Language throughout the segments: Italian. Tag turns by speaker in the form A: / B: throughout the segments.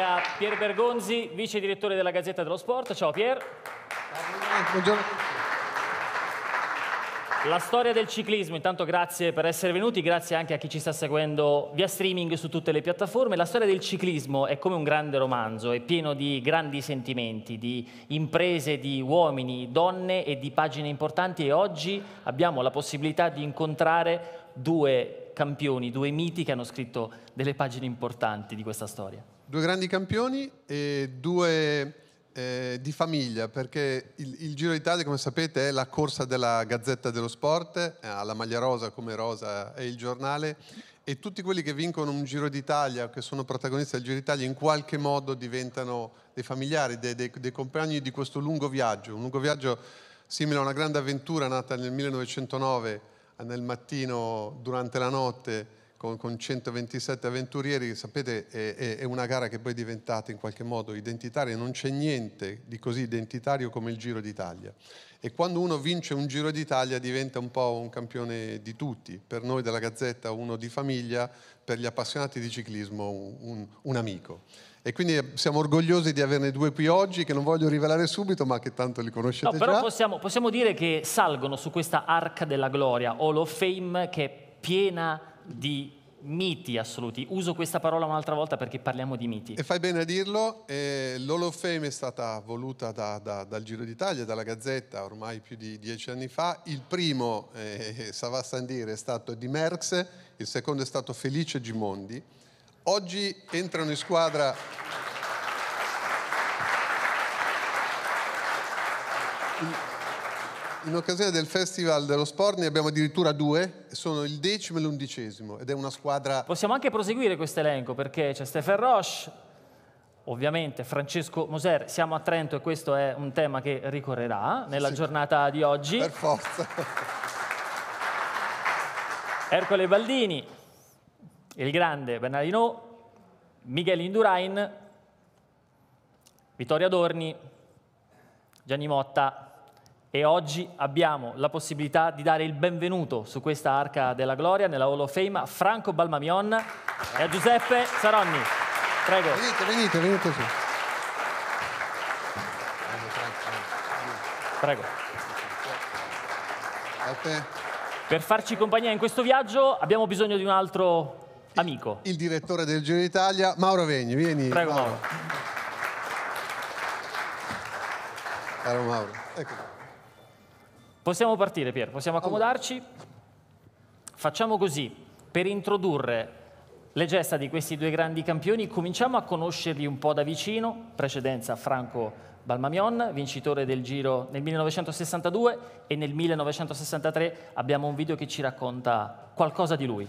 A: a Pier Bergonzi, vice direttore della Gazzetta dello Sport. Ciao Pier. Buongiorno. La storia del ciclismo, intanto grazie per essere venuti, grazie anche a chi ci sta seguendo via streaming su tutte le piattaforme. La storia del ciclismo è come un grande romanzo, è pieno di grandi sentimenti, di imprese, di uomini, donne e di pagine importanti e oggi abbiamo la possibilità di incontrare due campioni, due miti che hanno scritto delle pagine importanti di questa storia.
B: Due grandi campioni e due eh, di famiglia, perché il, il Giro d'Italia, come sapete, è la corsa della Gazzetta dello Sport, ha eh, la maglia rosa come rosa è il giornale, e tutti quelli che vincono un Giro d'Italia, che sono protagonisti del Giro d'Italia, in qualche modo diventano dei familiari, dei, dei, dei compagni di questo lungo viaggio, un lungo viaggio simile a una grande avventura nata nel 1909 nel mattino durante la notte con, con 127 avventurieri, sapete, è, è, una gara che poi è diventata in qualche modo identitaria, non c'è niente di così identitario come il Giro d'Italia. E quando uno vince un Giro d'Italia diventa un po' un campione di tutti, per noi della Gazzetta uno di famiglia, per gli appassionati di ciclismo un, un, amico. E quindi eh, siamo orgogliosi di averne due qui oggi che non voglio rivelare subito ma che tanto li conoscete no, però già.
A: Possiamo, possiamo dire che salgono su questa arca della gloria, Hall of Fame che è piena di miti assoluti. Uso questa parola un'altra volta perché parliamo di miti. E
B: fai bene a dirlo, eh, l'Hall of Fame è stata voluta da, da, dal Giro d'Italia, dalla Gazzetta, ormai più di dieci anni fa. Il primo, eh, Savastandir, è stato di Merckx, il secondo è stato Felice Gimondi. Oggi entrano in squadra... Il in occasione del Festival dello Sport ne abbiamo addirittura due, sono il decimo e l'undicesimo ed è una squadra...
A: Possiamo anche proseguire questo elenco perché c'è Stefan Roche, ovviamente Francesco Moser, siamo a Trento e questo è un tema che ricorrerà nella sì, giornata di oggi. Per forza. Ercole Baldini, il grande Bernardino, Miguel Indurain, Vittorio Adorni, Gianni Motta, e oggi abbiamo la possibilità di dare il benvenuto su questa Arca della Gloria, nella Hall of Fame, a Franco Balmamion e a Giuseppe Saronni. Prego. Venite, venite, venite su. Prego. Per farci compagnia in questo viaggio abbiamo bisogno di un altro amico.
B: Il, il direttore del Giro d'Italia, Mauro Vegni, vieni. Prego Mauro. Mauro.
A: Caro Mauro, ecco. Possiamo partire, Pier, possiamo accomodarci. Facciamo così, per introdurre le gesta di questi due grandi campioni, cominciamo a conoscerli un po' da vicino, precedenza Franco Balmamion, vincitore del Giro nel 1962 e nel 1963 abbiamo un video che ci racconta qualcosa di lui.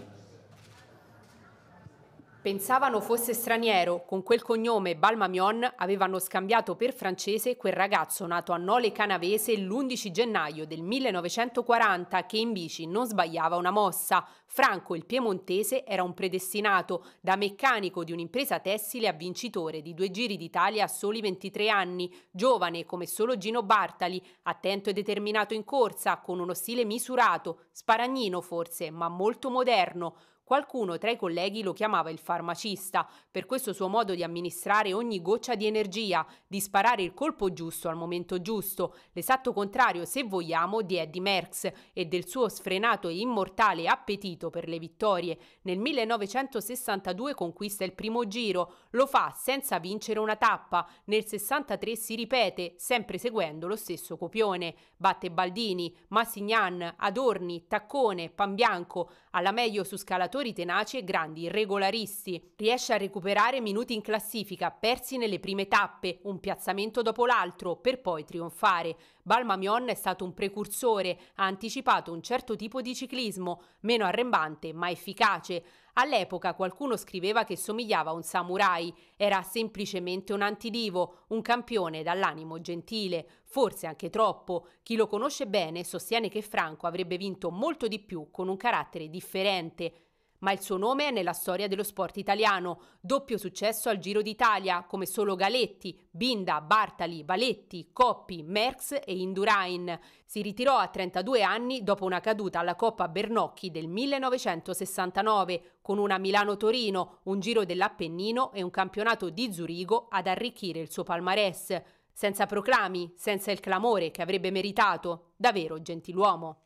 C: Pensavano fosse straniero, con quel cognome Balmamion avevano scambiato per francese quel ragazzo nato a Nole Canavese l'11 gennaio del 1940 che in bici non sbagliava una mossa. Franco il piemontese era un predestinato, da meccanico di un'impresa tessile a vincitore di due giri d'Italia a soli 23 anni, giovane come solo Gino Bartali, attento e determinato in corsa, con uno stile misurato, sparagnino forse, ma molto moderno Qualcuno tra i colleghi lo chiamava il farmacista, per questo suo modo di amministrare ogni goccia di energia, di sparare il colpo giusto al momento giusto, l'esatto contrario, se vogliamo, di Eddie Merckx e del suo sfrenato e immortale appetito per le vittorie. Nel 1962 conquista il primo giro, lo fa senza vincere una tappa, nel 63 si ripete, sempre seguendo lo stesso copione. Batte Baldini, Massignan, Adorni, Taccone, Pambianco, alla meglio su scalatore giocatori tenaci e grandi regolaristi. Riesce a recuperare minuti in classifica persi nelle prime tappe, un piazzamento dopo l'altro, per poi trionfare. Balmamion è stato un precursore, ha anticipato un certo tipo di ciclismo, meno arrembante ma efficace. All'epoca qualcuno scriveva che somigliava a un samurai, era semplicemente un antidivo, un campione dall'animo gentile, forse anche troppo. Chi lo conosce bene sostiene che Franco avrebbe vinto molto di più con un carattere differente, ma il suo nome è nella storia dello sport italiano. Doppio successo al Giro d'Italia, come solo Galetti, Binda, Bartali, Valetti, Coppi, Merckx e Indurain. Si ritirò a 32 anni dopo una caduta alla Coppa Bernocchi del 1969, con una Milano-Torino, un Giro dell'Appennino e un campionato di Zurigo ad arricchire il suo palmarès. Senza proclami, senza il clamore che avrebbe meritato, davvero gentiluomo.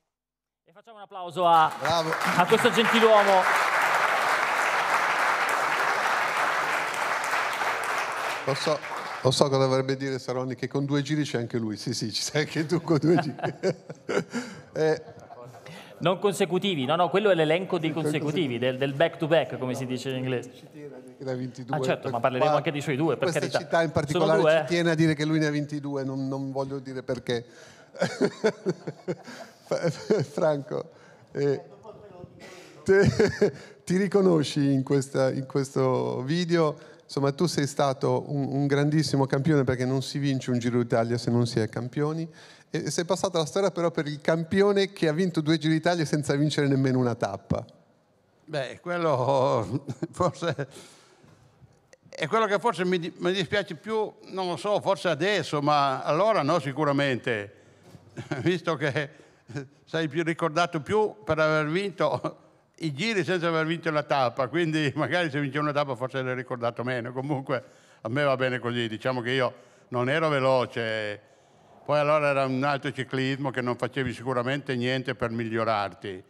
C: E facciamo un applauso a, a questo gentiluomo.
B: Lo so, lo so, cosa dovrebbe dire Saroni, che con due giri c'è anche lui. Sì, sì, ci sei anche tu con due giri.
A: eh. Non consecutivi, no, no, quello è l'elenco dei consecutivi, del, del back to back, come no, si dice in inglese. Ci tiene
B: a dire che ne ha 22. Ah, certo, ma parleremo anche
A: di suoi due, per questa carità. città
B: in particolare due, ci eh. tiene a dire che lui ne ha 22, non, non voglio dire perché. Franco, eh, te, ti riconosci in, questa, in, questo video? Insomma, tu sei stato un, un, grandissimo campione perché non si vince un Giro d'Italia se non si è campioni. E sei passata la storia però per il campione che ha vinto due Giri d'Italia senza vincere nemmeno una tappa.
D: Beh, quello forse è quello che forse mi, mi, dispiace più, non lo so, forse adesso, ma allora no sicuramente, visto che sei più ricordato più per aver vinto i giri senza aver vinto la tappa, quindi magari se vincevo una tappa forse l'hai ricordato meno, comunque a me va bene così, diciamo che io non ero veloce, poi allora era un altro ciclismo che non facevi sicuramente niente per migliorarti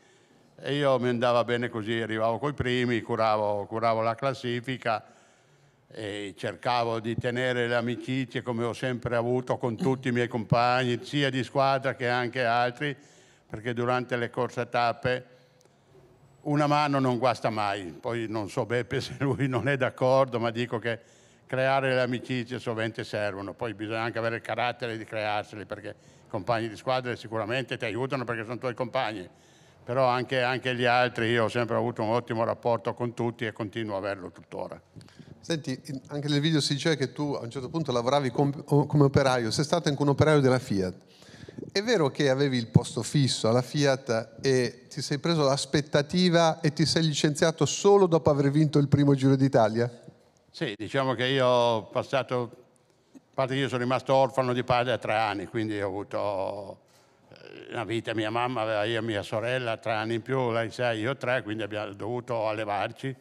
D: e io mi andava bene così, arrivavo coi primi, curavo, curavo la classifica e cercavo di tenere le amicizie come ho sempre avuto con tutti i miei compagni, sia di squadra che anche altri, perché durante le corse tappe una mano non guasta mai. Poi non so Beppe se lui non è d'accordo, ma dico che creare le amicizie sovente servono, poi bisogna anche avere il carattere di crearseli, perché i compagni di squadra sicuramente ti aiutano perché sono tuoi compagni, però anche, anche gli altri, io ho sempre avuto un ottimo rapporto con tutti e continuo a averlo tuttora.
B: Senti, anche nel video si diceva che tu a un certo punto lavoravi come operaio, sei stato anche un operaio della Fiat. È vero che avevi il posto fisso alla Fiat e ti sei preso l'aspettativa e ti sei licenziato solo dopo aver vinto il primo Giro d'Italia?
D: Sì, diciamo che io ho passato, a parte che io sono rimasto orfano di padre a tre anni, quindi ho avuto eh, una vita, mia mamma aveva io e mia sorella tre anni in più, lei sei, io tre, quindi abbiamo dovuto allevarci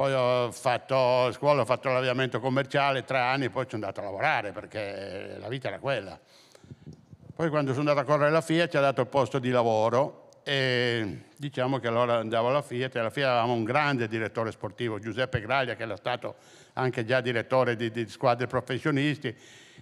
D: poi ho fatto scuola, ho fatto l'avviamento commerciale, tre anni, poi sono andato a lavorare perché la vita era quella. Poi quando sono andato a correre alla Fiat ci ha dato il posto di lavoro e diciamo che allora andavo alla Fiat e alla Fiat avevamo un grande direttore sportivo, Giuseppe Graglia, che era stato anche già direttore di, di squadre professionisti,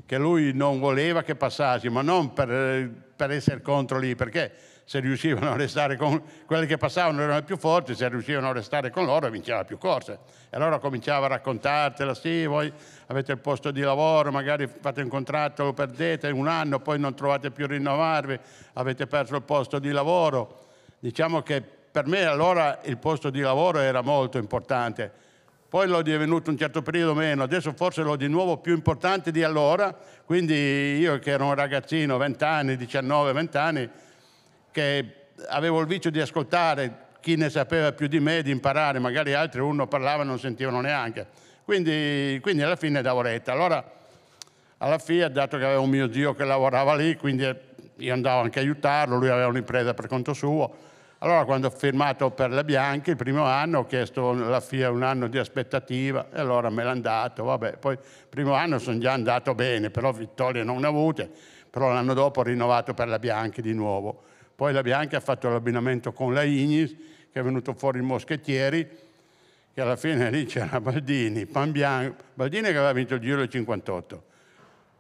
D: che lui non voleva che passassi, ma non per, per essere contro lì, perché se riuscivano a restare con quelli che passavano erano i più forti, se riuscivano a restare con loro vinceva più corse. E allora cominciava a raccontartela, sì, voi avete il posto di lavoro, magari fate un contratto, lo perdete un anno, poi non trovate più a rinnovarvi, avete perso il posto di lavoro. Diciamo che per me allora il posto di lavoro era molto importante poi l'ho divenuto un certo periodo meno, adesso forse l'ho di nuovo più importante di allora, quindi io che ero un ragazzino, 20 anni, 19, 20 anni, che avevo il vizio di ascoltare chi ne sapeva più di me, di imparare, magari altri uno parlava e non sentivano neanche. Quindi, quindi alla fine davo retta. Allora alla FIA, dato che avevo un mio zio che lavorava lì, quindi io andavo anche a aiutarlo, lui aveva un'impresa per conto suo. Allora quando ho firmato per le bianche il primo anno ho chiesto alla FIA un anno di aspettativa e allora me l'hanno dato, vabbè, poi il primo anno sono già andato bene, però vittorie non avute, però l'anno dopo ho rinnovato per le bianche di nuovo. Poi la Bianca ha fatto l'abbinamento con la Ignis, che è venuto fuori il Moschettieri, che alla fine lì c'era Baldini, Pambianco, Baldini che aveva vinto il Giro del 58,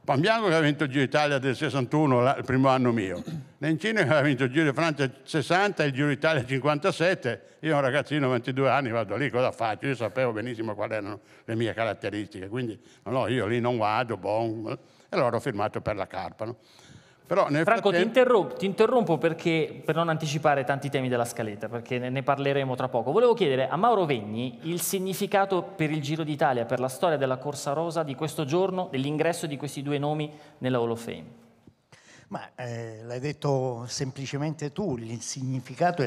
D: Pambianco che aveva vinto il Giro d'Italia del 61, il primo anno mio, Lencini che aveva vinto il Giro di Francia del 60 e il Giro d'Italia del 57, io un ragazzino 22 anni vado lì, cosa faccio? Io sapevo benissimo quali erano le mie caratteristiche, quindi no, io lì non vado, bon. e allora ho firmato per la Carpano. Franco, frattem- ti,
A: interrom- ti, interrompo perché, per non anticipare tanti temi della scaletta, perché ne, ne parleremo tra poco. Volevo chiedere a Mauro Vegni il significato per il Giro d'Italia, per la storia della Corsa Rosa di questo giorno, dell'ingresso di questi due nomi nella Hall of Fame.
E: Ma eh, l'hai detto semplicemente tu, il significato è,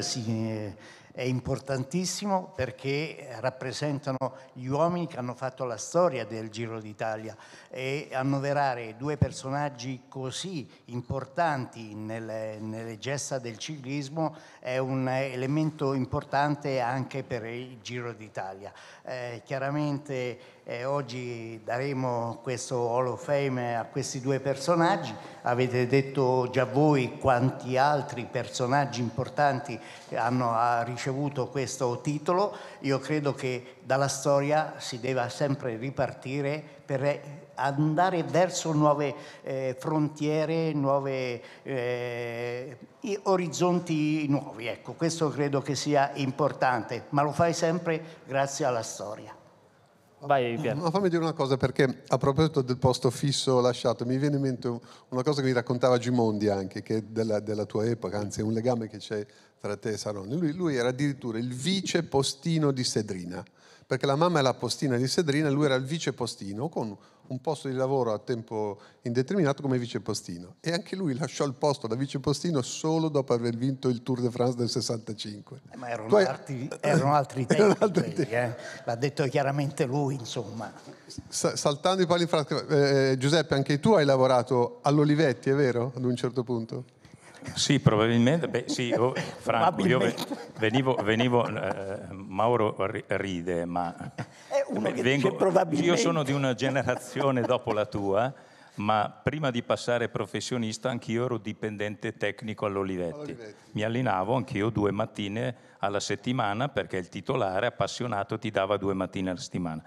E: è importantissimo perché rappresentano gli uomini che hanno fatto la storia del Giro d'Italia e annoverare due personaggi così importanti nelle, nelle gesta del ciclismo è un elemento importante anche per il Giro d'Italia. Eh, chiaramente e oggi daremo questo Hall of Fame a questi due personaggi. Avete detto già voi quanti altri personaggi importanti hanno ricevuto questo titolo. Io credo che dalla storia si debba sempre ripartire per andare verso nuove eh, frontiere, nuovi eh, orizzonti nuovi. Ecco, questo credo che sia importante, ma lo fai sempre grazie alla storia.
B: Vai Pier. No, fammi dire una cosa perché a proposito del posto fisso lasciato, mi viene in mente una cosa che mi raccontava Gimondi anche, che è della, della tua epoca, anzi è un legame che c'è tra te e Saroni. Lui, lui era addirittura il vice postino di Sedrina, perché la mamma è la postina di Sedrina, lui era il vice postino con un posto di lavoro a tempo indeterminato come vicepostino e anche lui lasciò il posto da vicepostino solo dopo aver vinto il Tour de France del 65.
E: Eh, ma erano, hai... altri, erano,
B: altri, tempi, erano altri quelli, eh. l'ha detto chiaramente lui insomma. S- saltando i pali in frasca, eh, eh, Giuseppe anche tu hai lavorato all'Olivetti è vero ad un certo punto?
F: Sì, probabilmente. Beh, sì, oh, Franco, io venivo, venivo eh, Mauro ride, ma vengo, io sono di una generazione dopo la tua, ma prima di passare professionista anch'io ero dipendente tecnico all'Olivetti. All'Olivetti. Mi allenavo anch'io due mattine alla settimana perché il titolare appassionato ti dava due mattine alla settimana.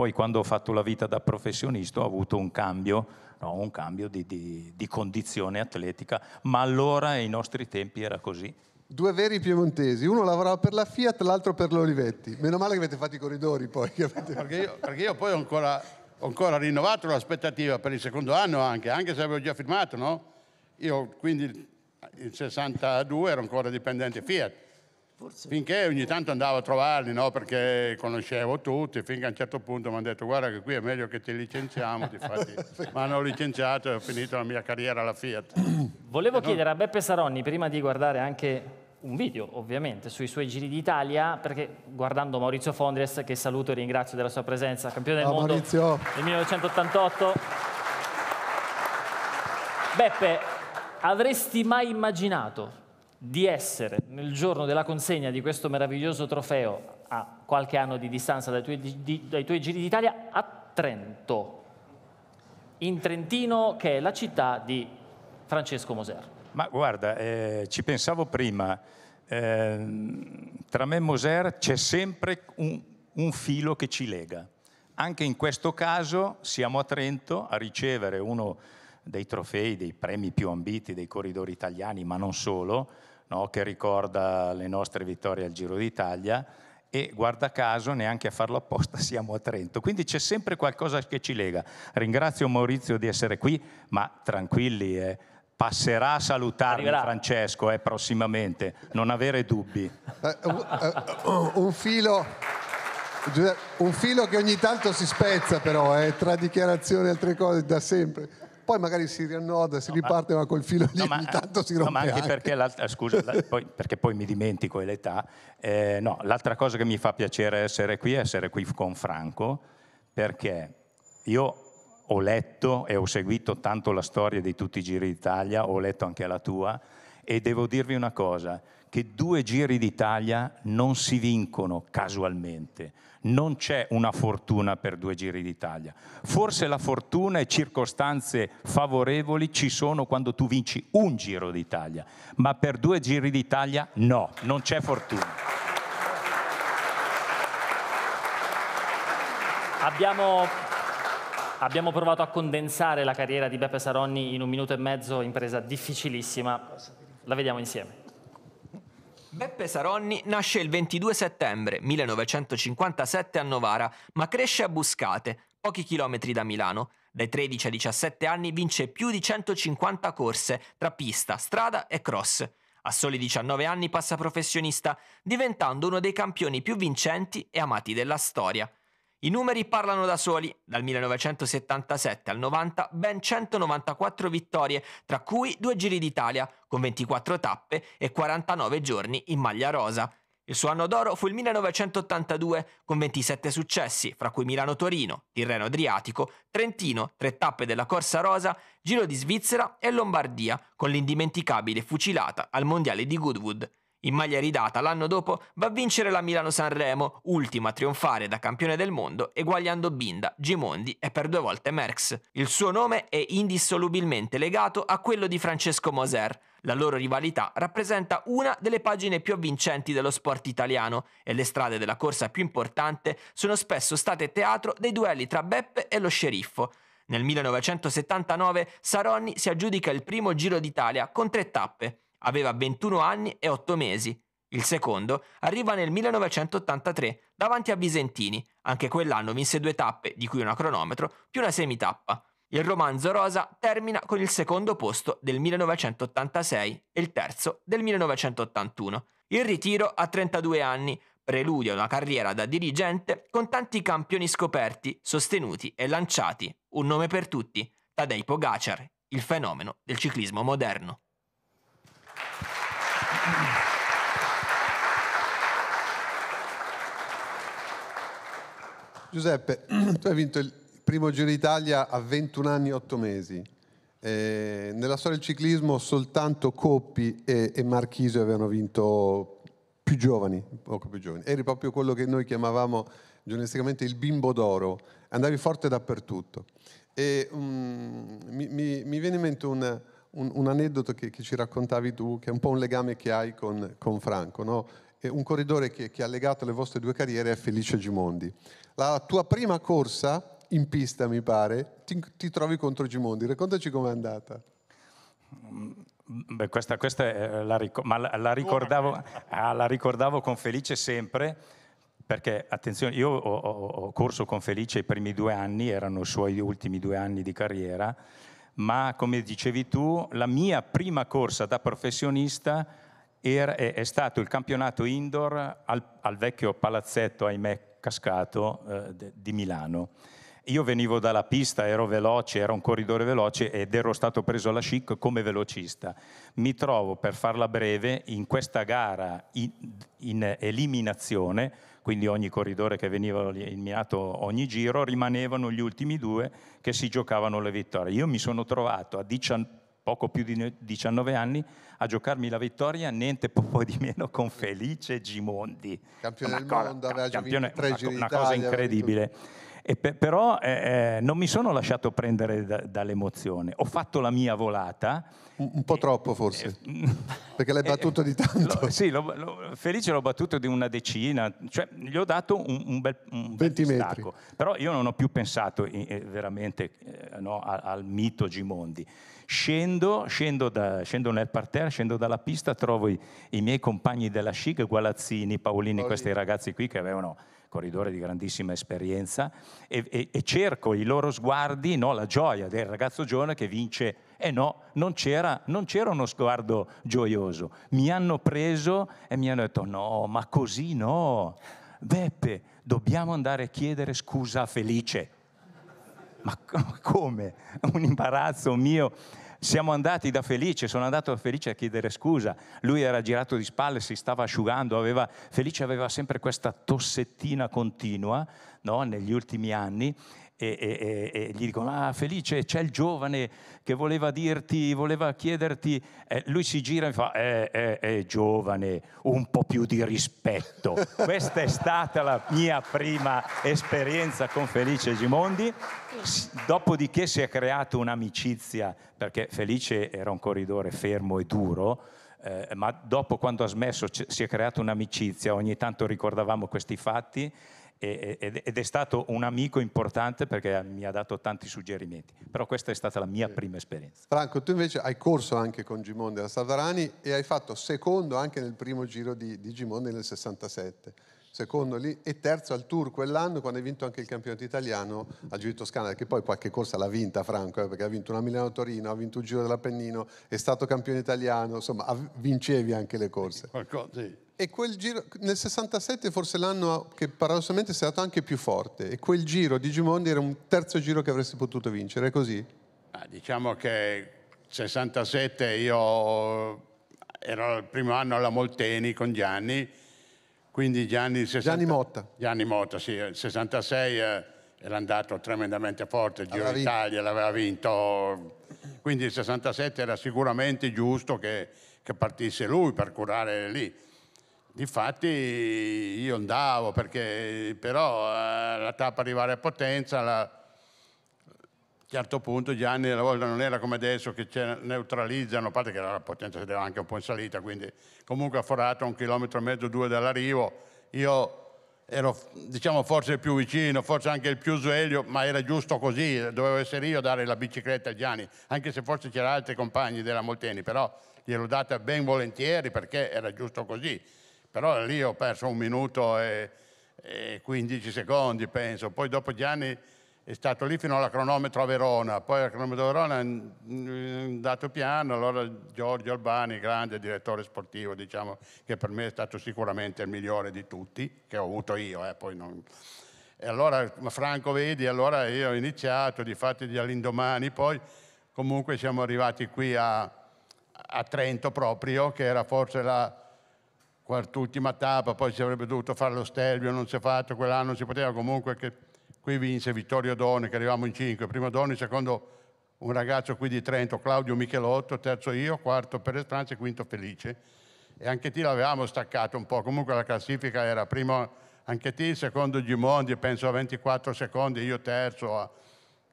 F: Poi quando ho fatto la vita da professionista ho avuto un cambio, no, un cambio di, di, di condizione atletica, ma allora
D: ai nostri tempi era così
B: due veri piemontesi, uno lavorava per la Fiat, l'altro per l'Olivetti. Meno male che avete fatto i corridori poi. Perché
D: io, perché io poi ho ancora, ho ancora, rinnovato l'aspettativa per il secondo anno anche, anche se avevo già firmato, no? Io quindi il 62 ero ancora dipendente Fiat Forse. Finché ogni tanto andavo a trovarli, no? perché conoscevo tutti, finché a un certo punto mi hanno detto guarda che qui è meglio che ti licenziamo, infatti mi hanno licenziato e ho finito la mia carriera alla Fiat. Volevo e chiedere non... a
A: Beppe Saronni, prima di guardare anche un video ovviamente sui suoi giri d'Italia, perché guardando Maurizio Fondres, che saluto e ringrazio della sua presenza, campione del no, mondo Maurizio. del 1988. Beppe, avresti mai immaginato di essere nel giorno della consegna di questo meraviglioso trofeo a qualche anno di distanza dai tuoi, di, dai tuoi giri d'Italia a Trento, in Trentino che è la città di Francesco Moser.
F: Ma guarda, eh, ci pensavo prima, eh, tra me e Moser c'è sempre un, un filo che ci lega. Anche in questo caso siamo a Trento a ricevere uno dei trofei, dei premi più ambiti dei corridori italiani, ma non solo, no? che ricorda le nostre vittorie al Giro d'Italia e guarda caso neanche a farlo apposta siamo a Trento. Quindi c'è sempre qualcosa che ci lega. Ringrazio Maurizio di essere qui, ma tranquilli, eh, passerà a salutarmi Arriverà. Francesco eh, prossimamente, non avere dubbi.
B: Eh, un, un, filo, un, filo... che ogni tanto si spezza però, eh, tra dichiarazioni e altre cose, da sempre poi magari si riannoda, si no, riparte ma, ma col filo lì, no, ma, tanto si rompe no, ma anche,
F: anche. perché, l'altra, eh, scusa, la, poi, perché poi mi dimentico l'età, eh, no, l'altra cosa che mi fa piacere essere qui è essere qui con Franco, perché io ho letto e ho seguito tanto la storia di tutti i giri d'Italia, ho letto anche la tua, e devo dirvi una cosa, che due giri d'Italia non si vincono casualmente, non c'è una fortuna per due giri d'Italia. Forse la fortuna e circostanze favorevoli ci sono quando tu vinci un giro d'Italia, ma per due giri d'Italia no, non c'è fortuna. Abbiamo Abbiamo
A: provato a condensare la carriera di Beppe Saronni in un minuto e mezzo, impresa difficilissima. La vediamo insieme.
G: Beppe Saronni nasce il 22 settembre 1957 a Novara, ma cresce a Buscate, pochi chilometri da Milano. Dai 13 ai 17 anni vince più di 150 corse tra pista, strada e cross. A soli 19 anni passa professionista, diventando uno dei campioni più vincenti e amati della storia. I numeri parlano da soli, dal 1977 al 90 ben 194 vittorie, tra cui due Giri d'Italia, con 24 tappe e 49 giorni in maglia rosa. Il suo anno d'oro fu il 1982 con 27 successi, fra cui Milano-Torino, Tirreno Adriatico, Trentino, tre tappe della Corsa Rosa, Giro di Svizzera e Lombardia, con l'indimenticabile fucilata al Mondiale di Goodwood. In maglia ridata l'anno dopo va a vincere la Milano-Sanremo, ultima a trionfare da campione del mondo, eguagliando Binda, Gimondi e per due volte Merckx. Il suo nome è indissolubilmente legato a quello di Francesco Moser. La loro rivalità rappresenta una delle pagine più avvincenti dello sport italiano e le strade della corsa più importante sono spesso state teatro dei duelli tra Beppe e lo sceriffo. Nel 1979 Saronni si aggiudica il primo Giro d'Italia con tre tappe. Aveva 21 anni e 8 mesi. Il secondo arriva nel 1983 davanti a Visentini, anche quell'anno vinse due tappe, di cui una cronometro, più una semitappa. Il romanzo rosa termina con il secondo posto del 1986 e il terzo del 1981. Il ritiro a 32 anni, preludio a una carriera da dirigente con tanti campioni scoperti, sostenuti e lanciati. Un nome per tutti, Tadej Pogacar, il fenomeno del ciclismo moderno.
B: Giuseppe, tu hai vinto il primo Giro d'Italia a 21 anni e 8 mesi. Eh, nella storia del ciclismo soltanto Coppi e, e Marchisio avevano vinto più giovani, poco più giovani. Eri proprio quello che noi chiamavamo giornalisticamente il bimbo d'oro, andavi forte dappertutto. E, um, mi, mi, mi, viene in mente un, un, un aneddoto che, che, ci raccontavi tu, che è un po' un legame che hai con, con Franco. No? un corridore che, che, ha legato le vostre due carriere è Felice Gimondi. La tua prima corsa in pista, mi pare, ti, ti trovi contro Gimondi. Raccontaci com'è andata.
F: Beh, questa, questa è, eh, la, ric- la, la, ricordavo, ah, la, ricordavo, con Felice sempre, perché attenzione, io ho, ho, ho corso con Felice i primi due anni, erano i suoi ultimi due anni di carriera, ma come dicevi tu, la mia prima corsa da professionista era, è, è, stato il campionato indoor al, al vecchio palazzetto, ahimè, cascato eh, di Milano. Io venivo dalla pista, ero veloce, era un corridore veloce ed ero stato preso alla chic come velocista. Mi trovo, per farla breve, in questa gara in, in eliminazione, quindi ogni corridore che veniva eliminato ogni giro, rimanevano gli ultimi due che si giocavano le vittorie. Io mi sono trovato a 19 poco più di 19 anni, a giocarmi la vittoria, niente poi di meno con Felice Gimondi. Campione una del cosa, mondo, aveva tre una, una cosa incredibile. Per, però eh, eh, non mi sono lasciato prendere da, dall'emozione, ho fatto la mia volata. Un, un po' e, troppo forse, eh, mm, perché l'hai battuto eh, di tanto. Lo, sì, lo, lo, Felice l'ho battuto di una decina, cioè gli ho dato un, un bel, un 20 bel metri. Però io non ho più pensato in, eh, veramente eh, no, al, al mito Gimondi. Scendo, scendo, da, scendo, nel parterre, scendo dalla pista, trovo i, i miei compagni della SCIC, Gualazzini, Paolini, Paolini, questi ragazzi qui che avevano corridore di grandissima esperienza, e, e, e cerco i loro sguardi, no, la gioia del ragazzo giovane che vince. E eh no, non c'era, non c'era uno sguardo gioioso. Mi hanno preso e mi hanno detto no, ma così no. Beppe, dobbiamo andare a chiedere scusa a Felice. Ma come? Un imbarazzo mio. Siamo andati da Felice, sono andato da Felice a chiedere scusa. Lui era girato di spalle, si stava asciugando, aveva, Felice aveva sempre questa tossettina continua no? negli ultimi anni e, e, e, gli dicono, ah Felice, c'è il giovane che voleva dirti, voleva chiederti, eh, lui si gira e fa, eh, eh, eh, giovane, un po' più di rispetto. Questa è stata la mia prima esperienza con Felice Gimondi, dopodiché si è creata un'amicizia, perché Felice era un corridore fermo e duro, eh, ma dopo quando ha smesso c- si è creata un'amicizia, ogni tanto ricordavamo questi fatti ed è stato un amico importante perché mi ha dato tanti suggerimenti. Però questa è stata la mia sì. prima esperienza.
B: Franco, tu invece hai corso anche con Gimondi alla Savarani e hai fatto secondo anche nel primo giro di, di Gimondi nel 67. Secondo lì e terzo al Tour quell'anno quando hai vinto anche il campionato italiano al Giro di Toscana, che poi qualche corsa l'ha vinta Franco, eh, perché ha vinto una Milano-Torino, ha vinto un Giro dell'Appennino, è stato campione italiano, insomma vincevi anche le corse.
D: Qualcosa, sì.
B: E quel giro, nel 67 forse l'anno che paradossalmente è stato anche più forte e quel giro di Gimondi era un terzo giro che avresti potuto vincere, è così?
D: Ah, diciamo che 67 io ero il primo anno alla Molteni con Gianni, quindi Gianni... 60... Gianni Motta. Gianni Motta, sì, il 66 eh, era andato tremendamente forte, il Giro allora, d'Italia l'aveva vinto, quindi il 67 era sicuramente giusto che, che partisse lui per curare lì Infatti io andavo perché però eh, la tappa arrivare a Potenza, la, a un certo punto Gianni la volta non era come adesso che neutralizzano, a parte che la Potenza si deve anche un po' in salita, quindi comunque ha forato un chilometro e mezzo, due dall'arrivo. Io ero diciamo forse il più vicino, forse anche il più sveglio, ma era giusto così, dovevo essere io a dare la bicicletta a Gianni, anche se forse c'erano altri compagni della Molteni, però gliel'ho data ben volentieri perché era giusto così però lì ho perso un minuto e, e 15 secondi, penso. Poi dopo gli anni è stato lì fino alla cronometro a Verona, poi la cronometro a Verona è andato piano, allora Giorgio Albani, grande direttore sportivo, diciamo, che per me è stato sicuramente il migliore di tutti, che ho avuto io, eh, non... E allora, Franco, vedi, allora io ho iniziato, di fatti all'indomani, poi comunque siamo arrivati qui a, a Trento proprio, che era forse la quart'ultima tappa, poi si avrebbe dovuto fare lo Stelvio, non si è fatto, quell'anno si poteva comunque che qui vinse Vittorio Doni che arrivavamo in cinque, primo Doni, secondo un ragazzo qui di Trento, Claudio Michelotto, terzo io, quarto per estranza e quinto Felice. E anche ti l'avevamo staccato un po', comunque la classifica era primo anche ti, secondo Gimondi, penso a 24 secondi, io terzo a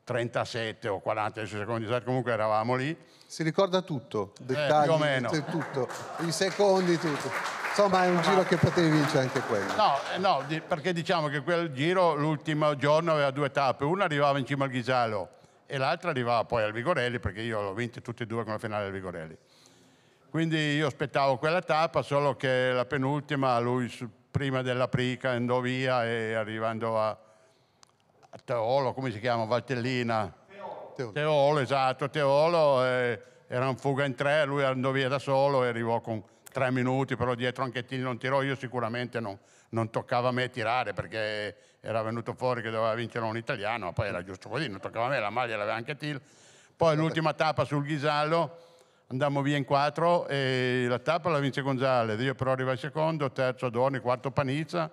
D: 37 o 40 secondi, comunque eravamo lì. Si ricorda tutto, dettagli, eh, più o meno. Cioè,
B: tutto, i secondi, tutto. Insomma è un giro che potevi vincere anche quello.
D: No, eh, no, perché diciamo che quel giro l'ultimo giorno aveva due tappe, una arrivava in cima al Ghisalo e l'altra arrivava poi al Vigorelli perché io l'ho vinto tutti e due con la finale al Vigorelli. Quindi io aspettavo quella tappa, solo che la penultima lui prima dell'aprica andò via e arrivando a, Teolo, come si chiama? Valtellina? Teolo. Teolo, esatto, Teolo eh, era un fuga in tre, lui andò via da solo e arrivò con tre minuti, però dietro anche Tini non tirò, io sicuramente non, non, toccava a me tirare perché era venuto fuori che doveva vincere un italiano, ma poi era giusto così, non toccava a me, la maglia l'aveva anche Til. Poi l'ultima tappa sul Ghisallo, andammo via in quattro e la tappa la vince Gonzalez, io però arrivo al secondo, terzo Adorni, quarto Panizza,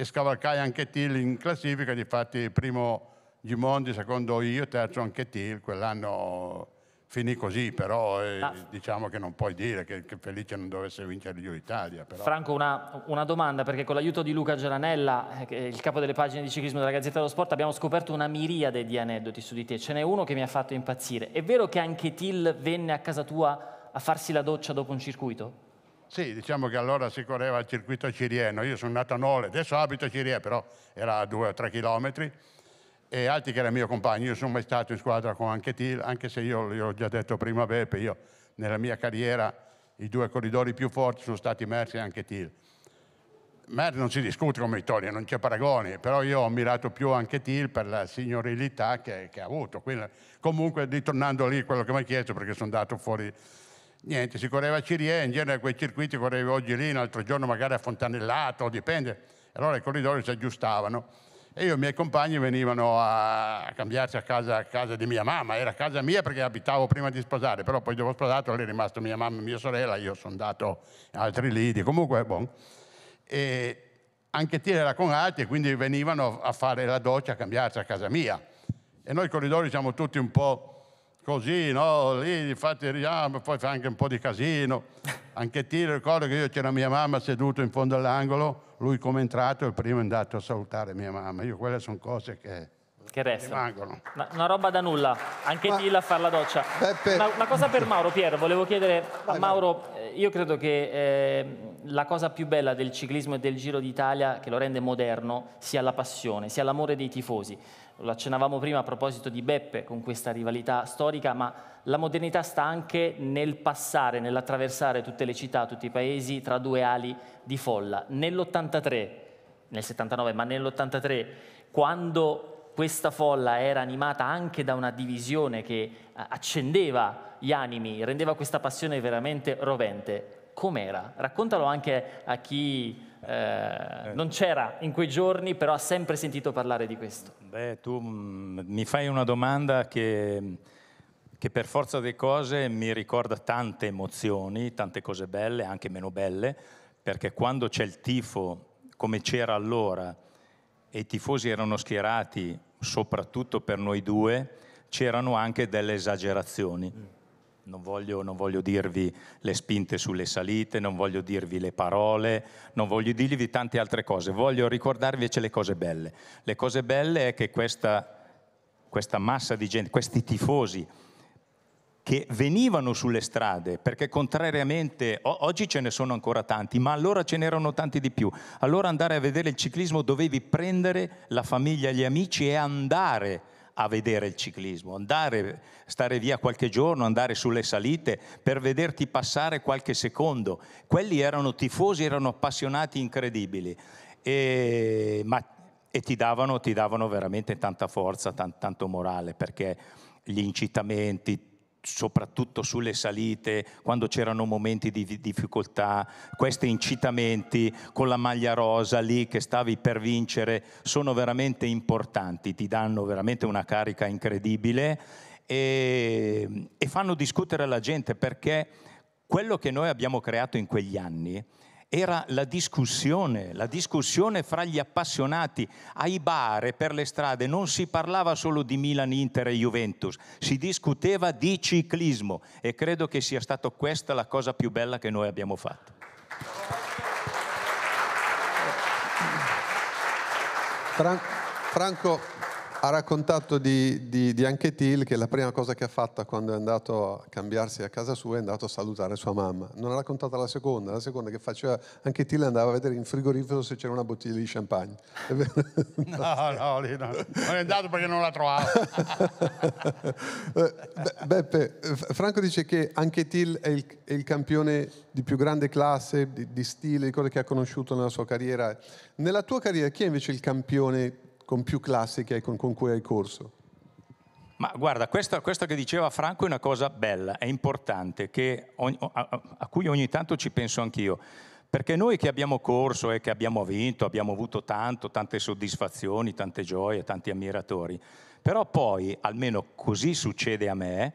D: e scavalcai anche Till in classifica, difatti primo Gimondi, secondo io, terzo anche Till, quell'anno finì così, però eh, ah. diciamo che non puoi dire che, che Felice non dovesse vincere io Italia. Però.
A: Franco, una, una, domanda, perché con l'aiuto di Luca Geranella, eh, il capo delle pagine di ciclismo della Gazzetta dello Sport, abbiamo scoperto una miriade di aneddoti su di te. Ce n'è uno che mi ha fatto impazzire. È vero che anche Till venne a casa tua a farsi la doccia dopo un
D: circuito? Sì, diciamo che allora si correva il circuito cirieno, io sono nato a Nole, adesso abito a Cirie, però era a due o tre chilometri, e altri che era mio compagno, io sono mai stato in squadra con anche Anchetil, anche se io l'ho già detto prima a Beppe, io nella mia carriera i due corridori più forti sono stati Merz e anche Anchetil. Merz non si discute con Vittoria, non c'è paragoni, però io ho mirato più anche Anchetil per la signorilità che, che ha avuto. Quindi, comunque, ritornando lì, quello che mi ha chiesto, perché sono andato fuori niente, si correva a Cirie, in genere quei circuiti correvi oggi lì, un altro giorno magari a Fontanellato, dipende. Allora i corridori si aggiustavano e io e i miei compagni venivano a cambiarsi a casa, a casa di mia mamma, era casa mia perché abitavo prima di sposare, però poi dopo sposato lì è rimasto mia mamma e mia sorella, io sono andato altri lidi, comunque bon. E anche Tina era con altri e quindi venivano a fare la doccia, a cambiarsi a casa mia. E noi corridori siamo tutti un po' così, no? Lì fate riamo, poi fa anche un po' di casino. Anche ti ricordo che io c'era mia mamma seduta in fondo all'angolo, lui come è entrato è il primo è andato a salutare mia mamma. Io quelle sono cose che
A: che resta. Una, una, roba da nulla, anche lì a fare la doccia. Una, una, cosa per Mauro, Piero, volevo chiedere a Mauro, eh, io credo che eh, la cosa più bella del ciclismo e del Giro d'Italia che lo rende moderno sia la passione, sia l'amore dei tifosi. Lo accennavamo prima a proposito di Beppe con questa rivalità storica, ma la modernità sta anche nel passare, nell'attraversare tutte le città, tutti i paesi tra due ali di folla. Nell'83, nel 79, ma nell'83, quando questa folla era animata anche da una divisione che eh, accendeva gli animi, rendeva questa passione veramente rovente com'era? Raccontalo anche a chi eh, eh, non c'era in quei giorni, però ha sempre sentito parlare di questo.
F: Beh, tu mm, mi fai una domanda che, che per forza delle cose mi ricorda tante emozioni, tante cose belle, anche meno belle, perché quando c'è il tifo come c'era allora e i tifosi erano schierati soprattutto per noi due, c'erano anche delle esagerazioni. Mm. Non voglio, non voglio, dirvi le spinte sulle salite, non voglio dirvi le parole, non voglio dirvi tante altre cose, voglio ricordarvi invece le cose belle. Le cose belle è che questa, questa massa di gente, questi tifosi che venivano sulle strade, perché contrariamente, oggi ce ne sono ancora tanti, ma allora ce n'erano tanti di più. Allora andare a vedere il ciclismo dovevi prendere la famiglia, gli amici e andare a vedere il ciclismo, andare, stare via qualche giorno, andare sulle salite per vederti passare qualche secondo. Quelli erano tifosi, erano appassionati incredibili e, ma, e ti, davano, ti, davano, veramente tanta forza, tan, tanto morale perché gli incitamenti, soprattutto sulle salite, quando c'erano momenti di difficoltà, questi incitamenti con la maglia rosa lì che stavi per vincere sono veramente importanti, ti danno veramente una carica incredibile e, e fanno discutere la gente perché quello che noi abbiamo creato in quegli anni era la discussione, la discussione fra gli appassionati. Ai bar e per le strade non si parlava solo di Milan, Inter e Juventus, si discuteva di ciclismo e credo che sia stata questa la cosa più bella che noi abbiamo fatto.
B: Franco, ha raccontato di, di, di anche Till che la prima cosa che ha fatto quando è andato a cambiarsi a casa sua è andato a salutare sua mamma. Non ha raccontato la seconda, la seconda che faceva anche Till andava a vedere in frigorifero se c'era una bottiglia di champagne. no,
D: no, lì no. non è andato perché non la trovavo.
B: Eh, Beppe, eh, Franco dice che anche Till è il, è il campione di più grande classe, di, di stile, di cose che ha conosciuto nella sua carriera. Nella tua carriera chi è invece il campione con più classi che hai, con, con, cui hai corso.
F: Ma guarda, questo, questo, che diceva Franco è una cosa bella, è importante, ogni, a, a cui ogni tanto ci penso anch'io. Perché noi che abbiamo corso e che abbiamo vinto, abbiamo avuto tanto, tante soddisfazioni, tante gioie, tanti ammiratori, però poi, almeno così succede a me,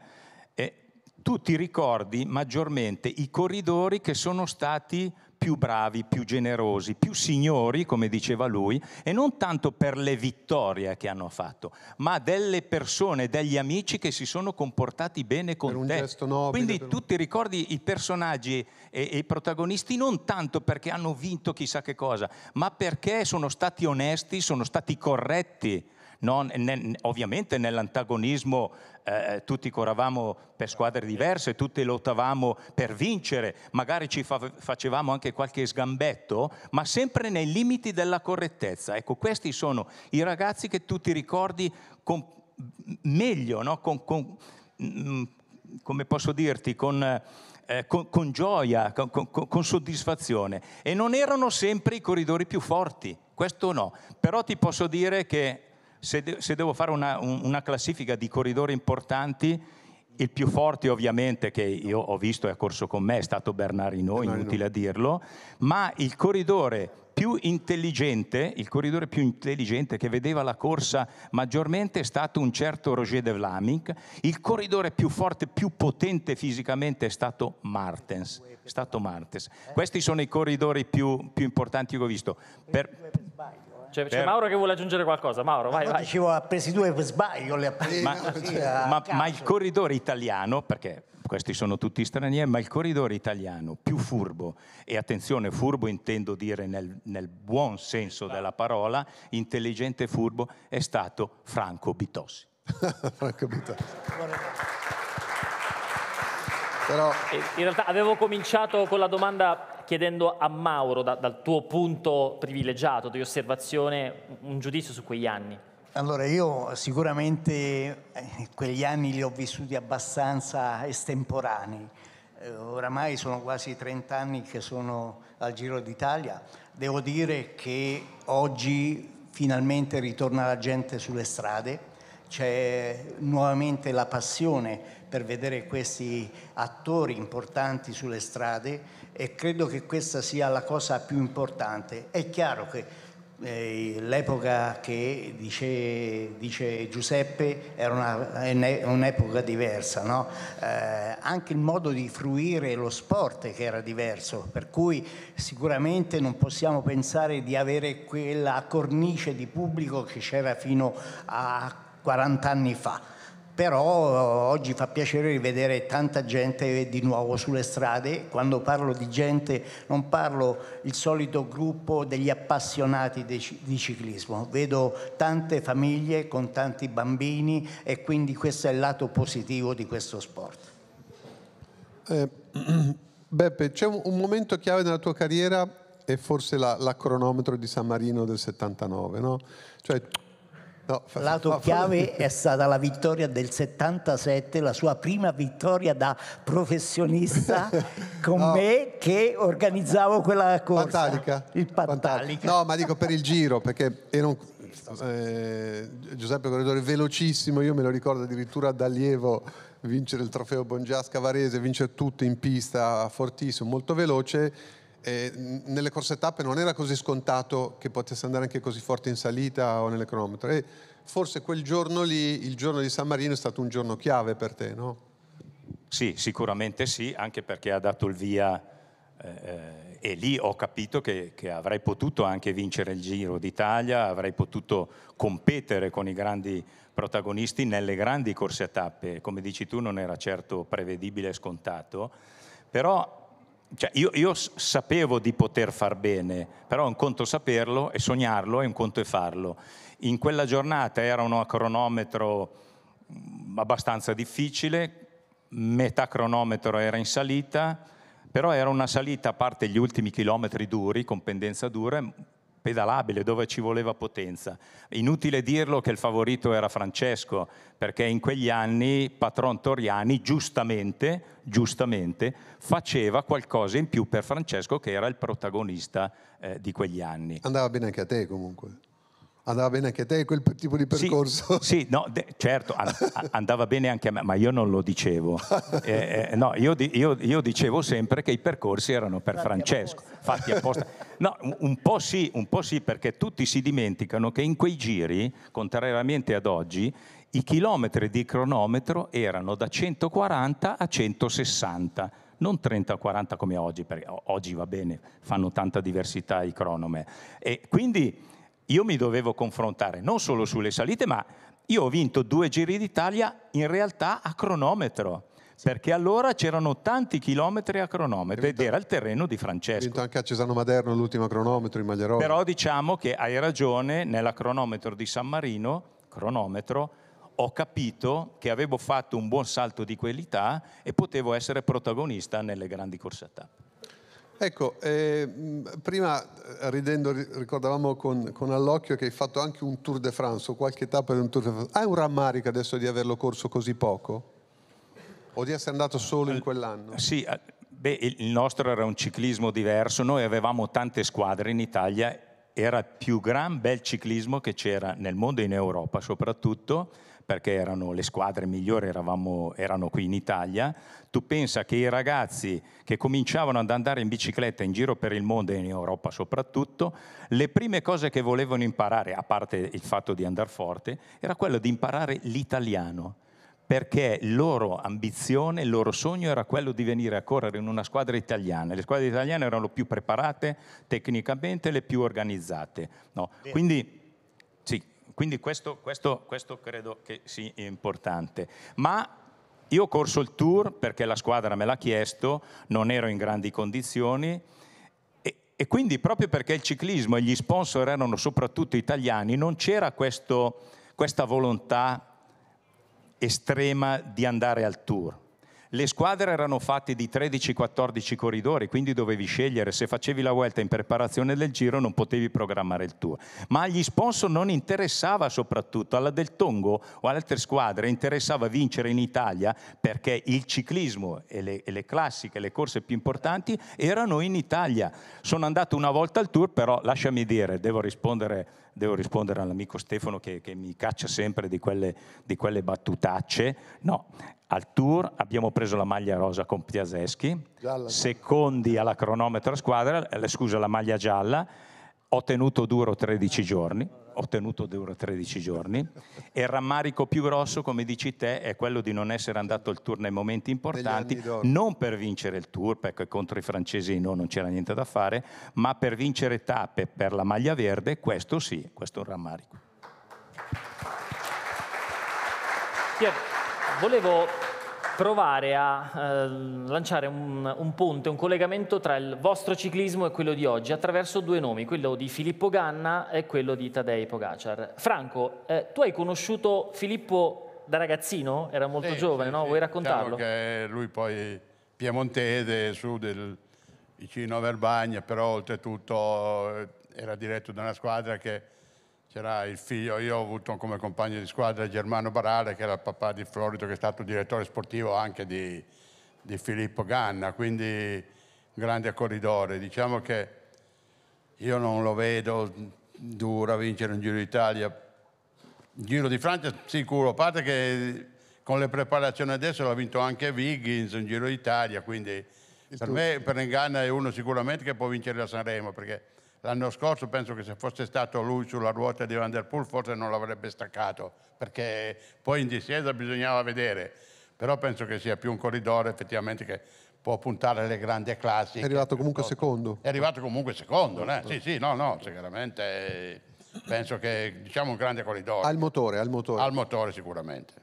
F: eh, tu ti ricordi maggiormente i corridori che sono stati più bravi, più generosi, più signori, come diceva lui, e non tanto per le vittorie che hanno fatto, ma delle persone, degli amici che si sono comportati bene con per un te. Gesto nobile, Quindi tu ti ricordi i personaggi e, e i protagonisti non tanto perché hanno vinto chissà che cosa, ma perché sono stati onesti, sono stati corretti non, ne, ovviamente nell'antagonismo eh, tutti coravamo per squadre diverse, tutti lottavamo per vincere, magari ci fa, facevamo anche qualche sgambetto, ma sempre nei limiti della correttezza. Ecco, questi sono i ragazzi che tu ti ricordi con, meglio, no? con, con, come posso dirti, con... Eh, con, con, gioia, con, con, con, soddisfazione. E non erano sempre i corridori più forti, questo no. Però ti posso dire che se, de- se devo fare una, un, una classifica di corridori importanti, il più forte ovviamente che io ho visto e ha corso con me è stato Bernardino, Bernardino, inutile a dirlo, ma il corridore più intelligente, il corridore più intelligente che vedeva la corsa maggiormente è stato un certo Roger de Vlaminck, il corridore più forte, più potente fisicamente è stato Martens, è stato Martens. Questi sono i corridori più, più importanti che ho visto. Per, cioè, c'è, per... Certo. c'è, Mauro che vuole aggiungere qualcosa. Mauro, vai, vai. Dicevo,
E: ha presi due per sbaglio le appena. Ma, ma, ma,
F: il corridore italiano, perché questi sono tutti stranieri, ma il corridore italiano più furbo, e attenzione, furbo intendo dire nel, nel buon senso della parola, intelligente furbo, è stato Franco Bitossi. Franco Bitossi.
A: Però... In realtà avevo cominciato con la domanda chiedendo a Mauro, da, dal tuo punto privilegiato di osservazione, un giudizio su quegli anni.
E: Allora, io sicuramente eh, quegli anni li ho vissuti abbastanza estemporanei. Eh, oramai sono quasi 30 anni che sono al Giro d'Italia. Devo dire che oggi finalmente ritorna la gente sulle strade, c'è nuovamente la passione per vedere questi attori importanti sulle strade e credo che questa sia la cosa più importante. È chiaro che eh, l'epoca che dice, dice, Giuseppe era un'epoca diversa, no? eh, anche il modo di fruire lo sport che era diverso, per cui sicuramente non possiamo pensare di avere quella cornice di pubblico che c'era fino a 40 anni fa però oggi fa piacere rivedere tanta gente di nuovo sulle strade. Quando parlo di gente non parlo il solito gruppo degli appassionati di ciclismo, vedo tante famiglie con tanti bambini e quindi questo è il lato positivo di questo sport.
B: Eh, Beppe, c'è un momento chiave nella tua carriera e forse la, la cronometro di San Marino del 79, no? Cioè No, fa, Lato
E: chiave fa... è stata la vittoria del 77, la sua prima vittoria da professionista con no. me che organizzavo quella corsa. Pantalica. Il Pantalica.
B: No, ma dico per il giro, perché era un, eh, Giuseppe Corridore velocissimo, io me lo ricordo addirittura da allievo vincere il trofeo Bongiasca Varese, vincere tutto in pista, fortissimo, molto veloce eh, nelle corse tappe non era così scontato che potesse andare anche così forte in salita o nelle cronometro. E forse quel giorno lì, il giorno di San Marino, è stato un giorno chiave per te, no?
F: Sì, sicuramente sì, anche perché ha dato il via eh, eh e lì ho capito che, che, avrei potuto anche vincere il Giro d'Italia, avrei potuto competere con i grandi protagonisti nelle grandi corse a tappe. Come dici tu non era certo prevedibile e scontato, però cioè io, io, sapevo di poter far bene, però è un conto saperlo e sognarlo è un conto e farlo. In quella giornata era uno cronometro abbastanza difficile, metà cronometro era in salita, però era una salita, a parte gli ultimi chilometri duri, con pendenza dura, pedalabile dove ci voleva potenza. Inutile dirlo che il favorito era Francesco, perché in quegli anni Patron Toriani giustamente, giustamente faceva qualcosa in più per Francesco che era il protagonista eh, di quegli anni.
B: Andava bene anche a te comunque. Andava bene anche a te quel tipo di percorso?
F: Sì, sì no, de- certo, a- andava bene anche a me, ma io non lo dicevo. Eh, eh, no, io, di- io, io, dicevo sempre che i percorsi erano per fatti Francesco, apposta. fatti apposta. No, un po, sì, un po' sì, perché tutti si dimenticano che in quei giri, contrariamente ad oggi, i chilometri di cronometro erano da 140 a 160 non 30-40 come oggi, perché oggi va bene, fanno tanta diversità i cronome. E quindi io mi dovevo confrontare non solo sulle salite, ma io ho vinto due giri d'Italia in realtà a cronometro. Perché allora c'erano tanti chilometri a cronometro ed era il terreno di Francesco. Ho vinto anche a Cesano Maderno l'ultimo cronometro in Magliarolo. Però diciamo che hai ragione, nella cronometro di San Marino, cronometro, ho capito che avevo fatto un buon salto di qualità e potevo essere protagonista nelle grandi a tappa.
B: Ecco, ehm, eh, prima ridendo ricordavamo con, con, Allocchio che hai fatto anche un Tour de France, o qualche tappa di un Tour de France. Hai un rammarico adesso di averlo corso così poco? O di essere andato solo in eh, quell'anno?
F: Sì, eh, beh, il nostro era un ciclismo diverso, noi avevamo tante squadre in Italia, era il più gran bel ciclismo che c'era nel mondo e in Europa soprattutto perché erano le squadre migliori, eravamo, erano qui in Italia, tu pensa che i ragazzi che cominciavano ad andare in bicicletta in giro per il mondo e in Europa soprattutto, le prime cose che volevano imparare, a parte il fatto di andare forte, era quello di imparare l'italiano perché loro ambizione, il loro sogno era quello di venire a correre in una squadra italiana. Le squadre italiane erano più preparate tecnicamente, le più organizzate. No? Quindi quindi questo, questo, questo credo che sia importante. Ma io ho corso il tour perché la squadra me l'ha chiesto, non ero in grandi condizioni e, e quindi proprio perché il ciclismo e gli sponsor erano soprattutto italiani non c'era questo, questa volontà estrema di andare al tour. Le squadre erano fatte di 13-14 corridori, quindi dovevi scegliere se facevi la vuelta in preparazione del giro non potevi programmare il tuo. Ma agli sponsor non interessava soprattutto, alla del Tongo o alle altre squadre interessava vincere in Italia perché il ciclismo e le, e le classiche, le corse più importanti erano in Italia. Sono andato una volta al tour, però lasciami dire, devo rispondere devo rispondere all'amico Stefano che, che mi caccia sempre di quelle, di quelle, battutacce. No, al tour abbiamo preso la maglia rosa con Piaseschi, secondi alla cronometro squadra, eh, scusa, la maglia gialla, ho tenuto duro 13 giorni, ottenuto dura 13 giorni e il rammarico più grosso, come dici te, è quello di non essere andato al tour nei momenti importanti, non per vincere il tour, perché contro i francesi no, non c'era niente da fare, ma per vincere tappe per la maglia verde, questo sì, questo è un rammarico.
A: Pier, volevo provare a eh, lanciare un, un, ponte, un collegamento tra il vostro ciclismo e quello di oggi attraverso due nomi, quello di Filippo Ganna e quello di Tadei Pogacar. Franco, eh, tu hai conosciuto Filippo da ragazzino? Era molto sì, giovane, sì, no? Sì, Vuoi raccontarlo?
D: Diciamo lui poi piemontese, su del vicino a Verbagna, però oltretutto eh, era diretto da una squadra che c'era il figlio, io ho avuto come compagno di squadra Germano Barale, che era il papà di Florido, che è stato direttore sportivo anche di, di Filippo Ganna, quindi grande corridore. Diciamo che io non lo vedo dura vincere un Giro d'Italia. Giro di Francia sicuro, a parte che con le preparazioni adesso l'ha vinto anche Viggins, un Giro d'Italia, quindi per me per Ganna è uno sicuramente che può vincere la Sanremo, perché l'anno scorso penso che se fosse stato lui sulla ruota di Van Der Poel forse non l'avrebbe staccato, perché poi in discesa bisognava vedere, però penso che sia più un corridore effettivamente che può puntare alle grandi classi. È arrivato comunque secondo. È arrivato comunque secondo, eh? sì sì, no no, sicuramente penso che diciamo un grande corridore. Al motore, al motore. Al motore sicuramente.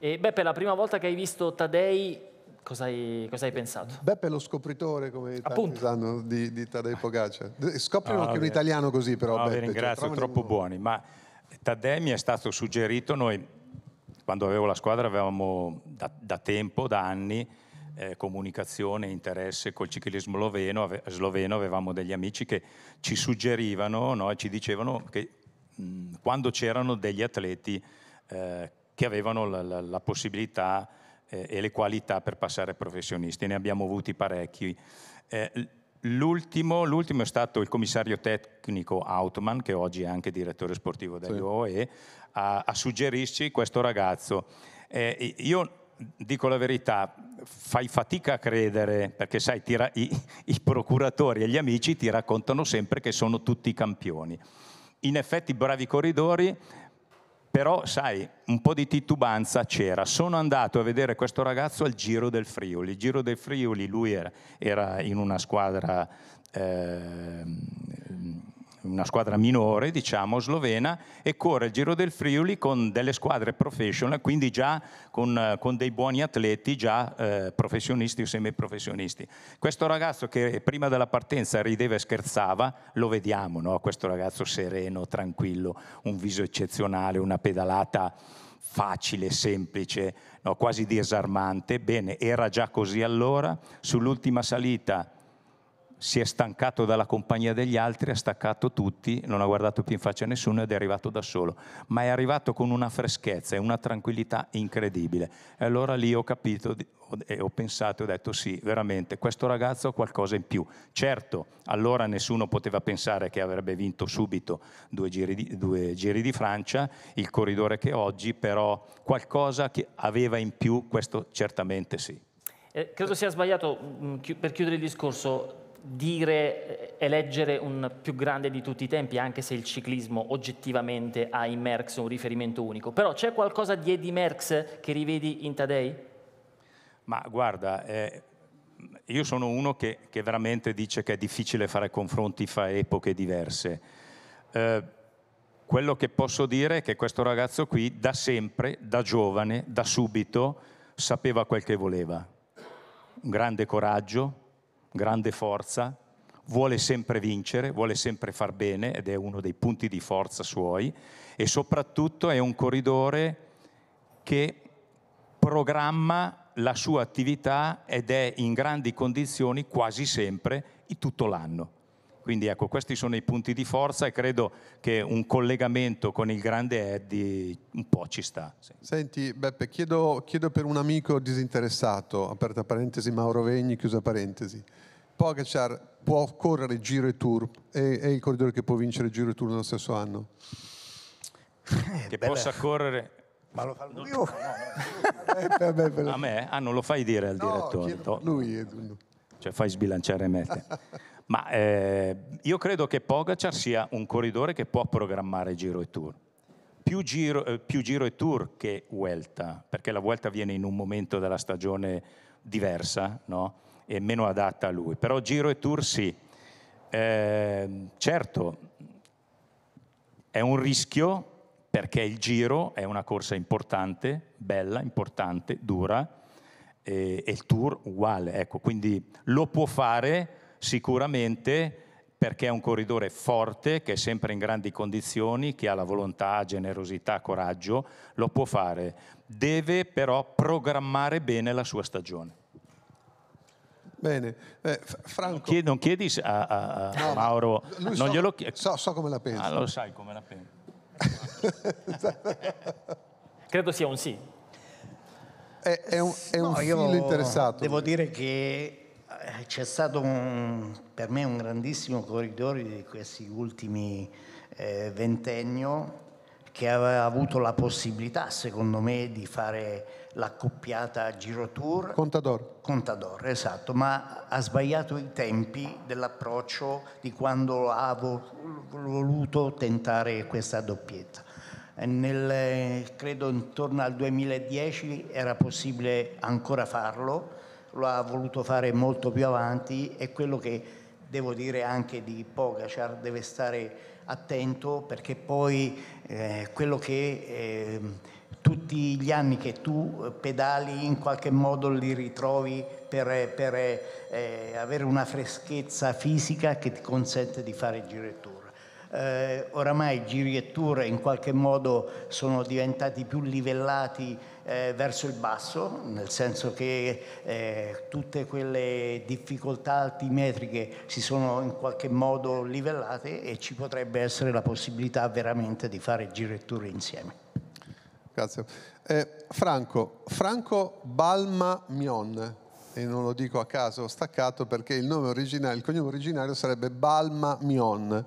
A: E Beppe, la prima volta che hai visto Tadei
D: Cosa hai, cosa hai, pensato?
B: Beppe è lo scopritore, come Appunto. sanno, di, di Tadei ah. Pogaccia. Scoprono anche ah, un italiano così, però, no, Beppe. Vi cioè, ringrazio, cioè, troppo
F: buoni. Ma Taddei mi è stato suggerito, noi quando avevo la squadra avevamo da, da tempo, da anni, eh, comunicazione, interesse col ciclismo sloveno, ave, sloveno, avevamo degli amici che ci suggerivano, no, ci dicevano che mh, quando c'erano degli atleti eh, che avevano la, la, la possibilità eh, e le qualità per passare professionisti. Ne abbiamo avuti parecchi. Eh, l'ultimo, l'ultimo, è stato il commissario tecnico Outman, che oggi è anche direttore sportivo dell'OE, sì. a, a, suggerirci questo ragazzo. Eh, io dico la verità, fai fatica a credere, perché sai, ra- i, i procuratori e gli amici ti raccontano sempre che sono tutti campioni. In effetti bravi corridori, però, sai, un po' di titubanza c'era. Sono andato a vedere questo ragazzo al Giro del Friuli. Il Giro del Friuli, lui era, era in una squadra eh, una squadra minore, diciamo, slovena, e corre il Giro del Friuli con delle squadre professional, quindi già con, con dei buoni atleti, già eh, professionisti o semiprofessionisti. Questo ragazzo che prima della partenza rideva e scherzava, lo vediamo, no? questo ragazzo sereno, tranquillo, un viso eccezionale, una pedalata facile, semplice, no? quasi disarmante. Bene, era già così allora, sull'ultima salita si è stancato dalla compagnia degli altri, ha staccato tutti, non ha guardato più in faccia a nessuno ed è arrivato da solo, ma è arrivato con una freschezza e una tranquillità incredibile. E allora lì ho capito e ho pensato e ho detto sì, veramente, questo ragazzo ha qualcosa in più. Certo, allora nessuno poteva pensare che avrebbe vinto subito due giri di, due giri di Francia, il corridore che oggi, però qualcosa che aveva in più, questo certamente sì.
A: Eh, credo sia sbagliato, mh, chi- per chiudere il discorso, dire, e eh, leggere un più grande di tutti i tempi, anche se il ciclismo oggettivamente ha in Merckx un riferimento unico. Però c'è qualcosa di Eddie Merckx che rivedi in Tadei?
F: Ma guarda, eh, io sono uno che, che, veramente dice che è difficile fare confronti fra epoche diverse. Eh, quello che posso dire è che questo ragazzo qui da sempre, da giovane, da subito, sapeva quel che voleva. Un grande coraggio, grande forza, vuole sempre vincere, vuole sempre far bene ed è uno dei punti di forza suoi e soprattutto è un corridore che programma la sua attività ed è in grandi condizioni quasi sempre tutto l'anno. Quindi ecco, questi sono i punti di forza e credo che un collegamento con il grande Eddie un po' ci sta. Sì.
B: Senti Beppe, chiedo, chiedo per un amico disinteressato, aperta parentesi, Mauro Vegni, chiusa parentesi. Pogacar può correre Giro e Tour, è, è il corridore che può vincere Giro e Tour nello stesso anno.
F: Eh, che bella. possa correre...
E: Ma lo fa lui? No, no, no.
F: Eh, A me? Ah, non lo fai dire al direttore. Lui è... Eh, cioè fai sbilanciare me. Ma eh, io credo che Pogacar sia un corridore che può programmare Giro e Tour. Più giro, eh, più giro, e tour che Vuelta, perché la Vuelta viene in un momento della stagione diversa, no? e meno adatta a lui. Però Giro e Tour sì. Eh, certo, è un rischio perché il Giro è una corsa importante, bella, importante, dura e, e il Tour uguale. Ecco, quindi lo può fare sicuramente perché è un corridore forte, che è sempre in grandi condizioni, che ha la volontà, generosità, coraggio, lo può fare. Deve però programmare bene la sua stagione. Bene, eh, Franco. Non chiedi, non chiedi a, a, a no, Mauro, non so, glielo chiedi. So, so, come la pensa. Ah, lo sai come la pensa.
A: Credo sia un sì.
F: È,
E: è
B: un, è no, un interessato. Devo dire
E: che eh, c'è stato un, per me un grandissimo corridore di questi ultimi eh, ventennio che aveva avuto la possibilità, secondo me, di fare l'accoppiata Girotour. Contador. Contador, esatto, ma ha sbagliato i tempi dell'approccio di quando ha voluto tentare questa doppietta. Nel, credo intorno al 2010 era possibile ancora farlo, lo ha voluto fare molto più avanti e quello che devo dire anche di Pogacar deve stare attento perché poi eh, quello che... Eh, tutti gli anni che tu eh, pedali in qualche modo li ritrovi per, eh, per eh, eh, avere una freschezza fisica che ti consente di fare giri e tour. Eh, oramai giri e tour in qualche modo sono diventati più livellati eh, verso il basso, nel senso che eh, tutte quelle difficoltà altimetriche si sono in qualche modo livellate e ci potrebbe essere la possibilità veramente di
B: fare giri e tour insieme. Grazie. Eh, Franco, Franco Balma Mion, e non lo dico a caso, ho staccato perché il nome originale, il cognome originario sarebbe Balma Mion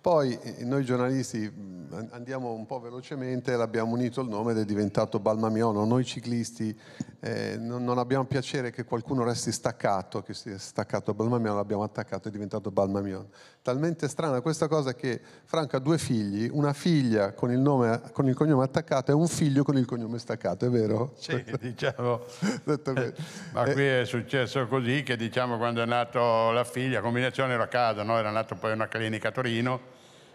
B: poi eh, noi giornalisti mm, andiamo un po' velocemente, l'abbiamo unito il nome ed è diventato Balmamiono. Noi ciclisti eh, non, abbiamo piacere che qualcuno resti staccato, che sia staccato Balmamiono, l'abbiamo attaccato, e è diventato Balmamiono. Talmente strana questa cosa che Franca ha due figli, una figlia con il, nome, con il cognome attaccato e un figlio con il cognome staccato, è vero? Sì, diciamo. eh,
D: ma qui è successo così che diciamo quando è nato la figlia, combinazione era a casa, no? era nato poi una clinica a Torino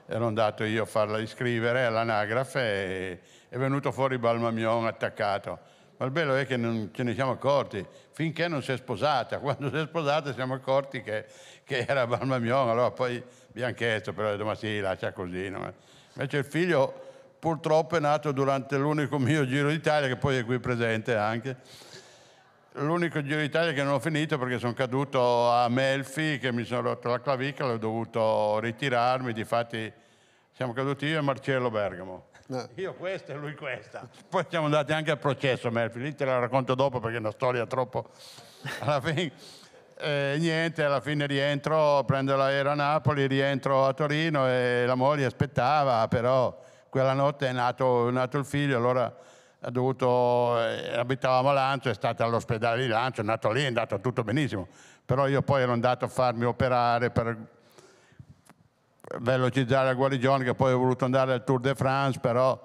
D: ero andato io a farla iscrivere all'anagrafe e è venuto fuori Balmamion attaccato. Ma il bello è che non ce ne siamo accorti, finché non si è sposata. Quando si è sposata siamo accorti che, che era Balmamion, allora poi Bianchetto, però ho detto ma sì, lascia così. No? Invece il figlio purtroppo è nato durante l'unico mio giro d'Italia, che poi è qui presente anche, L'unico Giro d'Italia che non ho finito perché sono caduto a Melfi, che mi sono rotto la clavicola, ho dovuto ritirarmi, difatti siamo caduti io e Marcello Bergamo. No. Io questo e lui questa. Poi siamo andati anche al processo, Melfi, lì te la racconto dopo perché è una storia troppo... Alla fine, eh, niente, alla fine rientro, prendo l'aereo a Napoli, rientro a Torino e la moglie aspettava, però quella notte è nato, è nato il figlio, allora dovuto, eh, abitavamo a Lancio, è stata all'ospedale di Lancio, è nato lì, è andato tutto benissimo, però io poi ero andato a farmi operare per velocizzare la guarigione, che poi ho voluto andare al Tour de France, però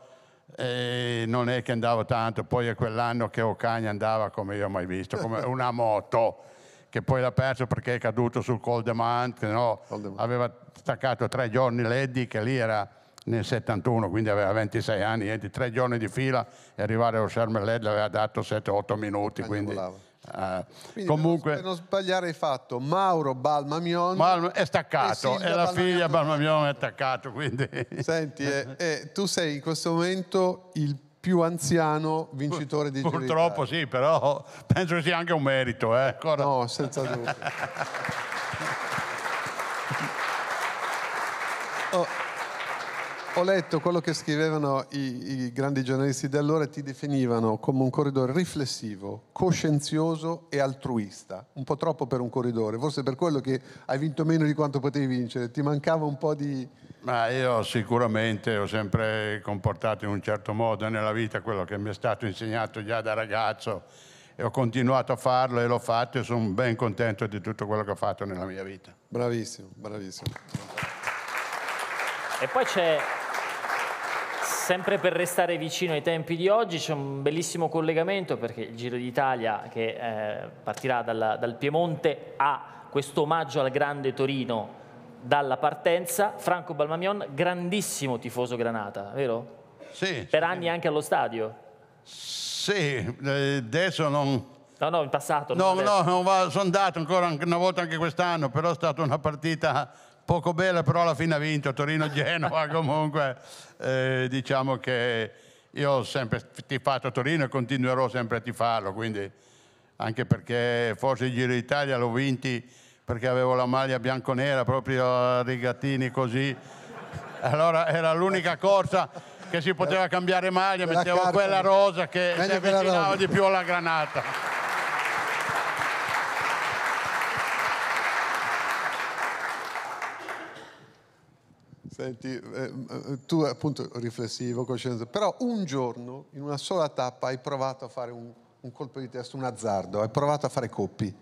D: eh, non è che andavo tanto, poi è quell'anno che Ocagna andava come io ho mai visto, come una moto che poi l'ha perso perché è caduto sul Col de Mant, no? aveva staccato tre giorni Leddy che lì era nel 71, quindi aveva 26 anni, e tre giorni di fila e arrivare allo Sharm el aveva dato 7-8 minuti. Quindi, eh, quindi, comunque,
B: per non sbagliare il fatto, Mauro Balmamion
D: Mal è staccato e, e la figlia Balmamion è attaccato. Quindi. Senti, eh, eh, tu
B: sei in questo momento il più anziano vincitore di Pur, Purtroppo
D: sì, però penso che sia anche un merito. Eh, No, senza dubbio. ho letto quello che
B: scrivevano i, i grandi giornalisti di allora e ti definivano come un corridore riflessivo, coscienzioso e altruista. Un po' troppo per un corridore, forse per quello che hai vinto meno di quanto potevi vincere. Ti mancava un po' di...
D: Ma io sicuramente ho sempre comportato in un certo modo nella vita quello che mi è stato insegnato già da ragazzo e ho continuato a farlo e l'ho fatto e sono ben contento di tutto quello che ho fatto nella mia vita. Bravissimo, bravissimo.
A: E poi c'è Sempre per restare vicino ai tempi di oggi c'è un bellissimo collegamento perché il Giro d'Italia che eh, partirà dalla, dal Piemonte ha questo omaggio al grande Torino dalla partenza. Franco Balmamion, grandissimo tifoso Granata, vero? Sì. Per sì. anni anche allo stadio.
D: Sì, eh, adesso
A: non... No, no, in passato. No, no, no
D: sono andato ancora una volta anche quest'anno, però è stata una partita poco bella, però alla fine ha vinto Torino-Genova comunque. Eh, diciamo che io ho sempre tifato Torino e continuerò sempre a tifarlo, quindi anche perché forse il Giro d'Italia l'ho vinti perché avevo la maglia bianconera proprio a rigatini così. Allora era l'unica corsa che si poteva eh, cambiare maglia, mettevo quella rosa che Meglio si avvicinava di più alla granata.
B: senti, eh, eh tu appunto riflessivo, coscienza, però un giorno in una sola tappa hai provato a fare un, un colpo di testa, un azzardo, hai provato a fare coppi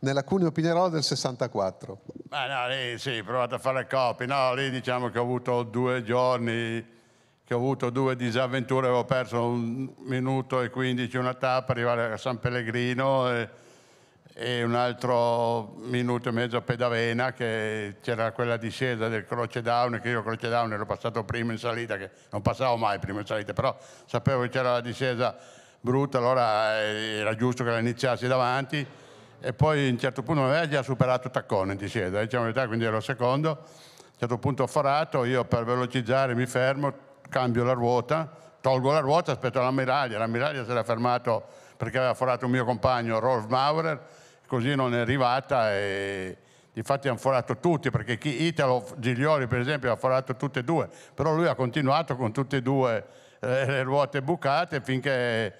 B: nella Cuneo Pinerolo del 64.
D: Ma no, lì sì, ho provato a fare coppi, no, lì diciamo che ho avuto due giorni, che ho avuto due disavventure, avevo perso un minuto e quindici una tappa, arrivare a San Pellegrino. E e un altro minuto e mezzo a Pedavena che c'era quella discesa del croce down che io croce down ero passato prima in salita che non passavo mai prima in salita però sapevo che c'era la discesa brutta allora eh, era giusto che la iniziassi davanti e poi a un certo punto mi aveva già superato Taccone in discesa eh, diciamo in realtà, quindi ero secondo a un certo punto ho forato io per velocizzare mi fermo cambio la ruota tolgo la ruota aspetto l'ammiraglia l'ammiraglia si era fermato perché aveva forato un mio compagno Rolf Maurer così non è arrivata e infatti hanno forato tutti, perché chi, Italo Giglioli per esempio ha forato tutte e due, però lui ha continuato con tutte e due eh, le ruote bucate finché...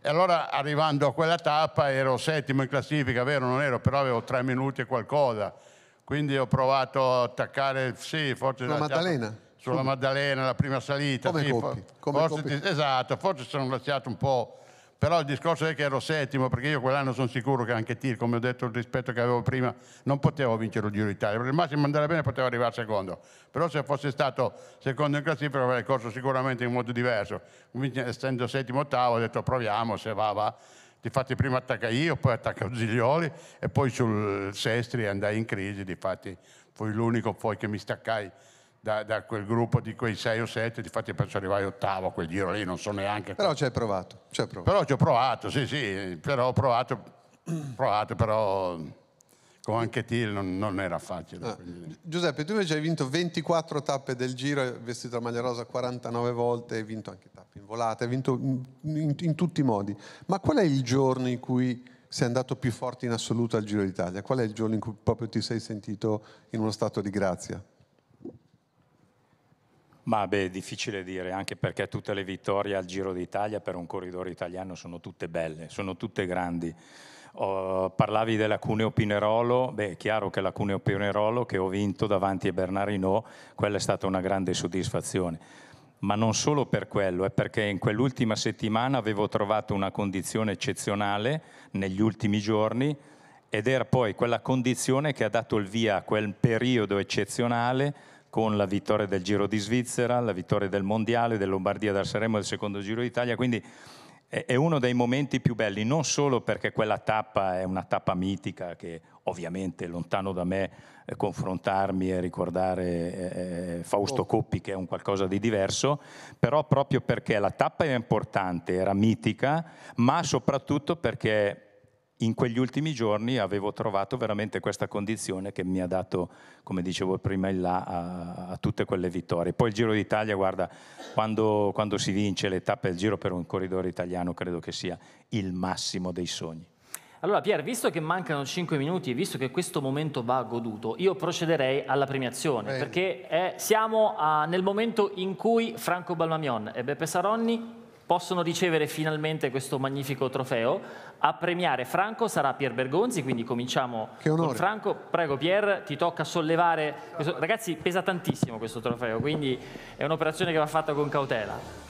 D: E allora arrivando a quella tappa ero settimo in classifica, vero non ero, però avevo tre minuti e qualcosa, quindi ho provato a attaccare, sì, forse... La Maddalena? Sulla Maddalena, la prima salita. Come sì, for, forse, esatto, forse sono glaciato un po' però il discorso è che ero settimo perché io quell'anno sono sicuro che anche Tir, come ho detto il rispetto che avevo prima, non potevo vincere il Giro d'Italia, perché il massimo andare bene poteva arrivare secondo, però se fosse stato secondo in classifica avrei corso sicuramente in modo diverso, essendo settimo ottavo ho detto proviamo, se va va, difatti prima attacca io, poi attacca Ziglioli e poi sul Sestri andai in crisi, difatti fui l'unico poi che mi staccai da, da, quel gruppo di quei 6 o sette, infatti penso arrivai ottavo a quel giro lì, non so neanche... Però ci hai provato, ci hai provato. Però ci ho provato, sì, sì, però ho provato, provato però con anche Till non, non, era facile. Ah.
B: Giuseppe, tu invece hai vinto 24 tappe del giro, hai vestito la maglia rosa 49 volte, hai vinto anche tappe in volata, hai vinto in, in, in tutti i modi. Ma qual è il giorno in cui sei andato più forte in assoluto al Giro d'Italia? Qual è il giorno in cui proprio ti sei sentito in uno stato di grazia?
F: Ma beh, difficile dire, anche perché tutte le vittorie al Giro d'Italia per un corridore italiano sono tutte belle, sono tutte grandi. Oh, parlavi della Cuneo Pinerolo, beh è chiaro che la Cuneo Pinerolo che ho vinto davanti a Bernardino, quella è stata una grande soddisfazione. Ma non solo per quello, è perché in quell'ultima settimana avevo trovato una condizione eccezionale negli ultimi giorni ed era poi quella condizione che ha dato il via a quel periodo eccezionale con la vittoria del Giro di Svizzera, la vittoria del Mondiale, del Lombardia dal Sanremo, del secondo Giro d'Italia, quindi è uno dei momenti più belli, non solo perché quella tappa è una tappa mitica che ovviamente è lontano da me eh, confrontarmi e ricordare eh, Fausto oh. Coppi che è un qualcosa di diverso, però proprio perché la tappa era importante, era mitica, ma soprattutto perché in quegli ultimi giorni avevo trovato veramente questa condizione che mi ha dato, come dicevo prima, il là a, a tutte quelle vittorie. Poi il Giro d'Italia, guarda, quando, quando si vince le tappe del Giro per un corridore italiano credo che sia il massimo dei sogni.
A: Allora Pier, visto che mancano 5 minuti e visto che questo momento va goduto, io procederei alla premiazione, Bene. perché è, eh, siamo a, nel momento in cui Franco Balmamion e Beppe Saronni possono ricevere finalmente questo magnifico trofeo. A premiare Franco sarà Pier Bergonzi, quindi cominciamo con Franco. Prego Pier, ti tocca sollevare... Ragazzi, pesa tantissimo questo trofeo, quindi è un'operazione che va fatta con cautela.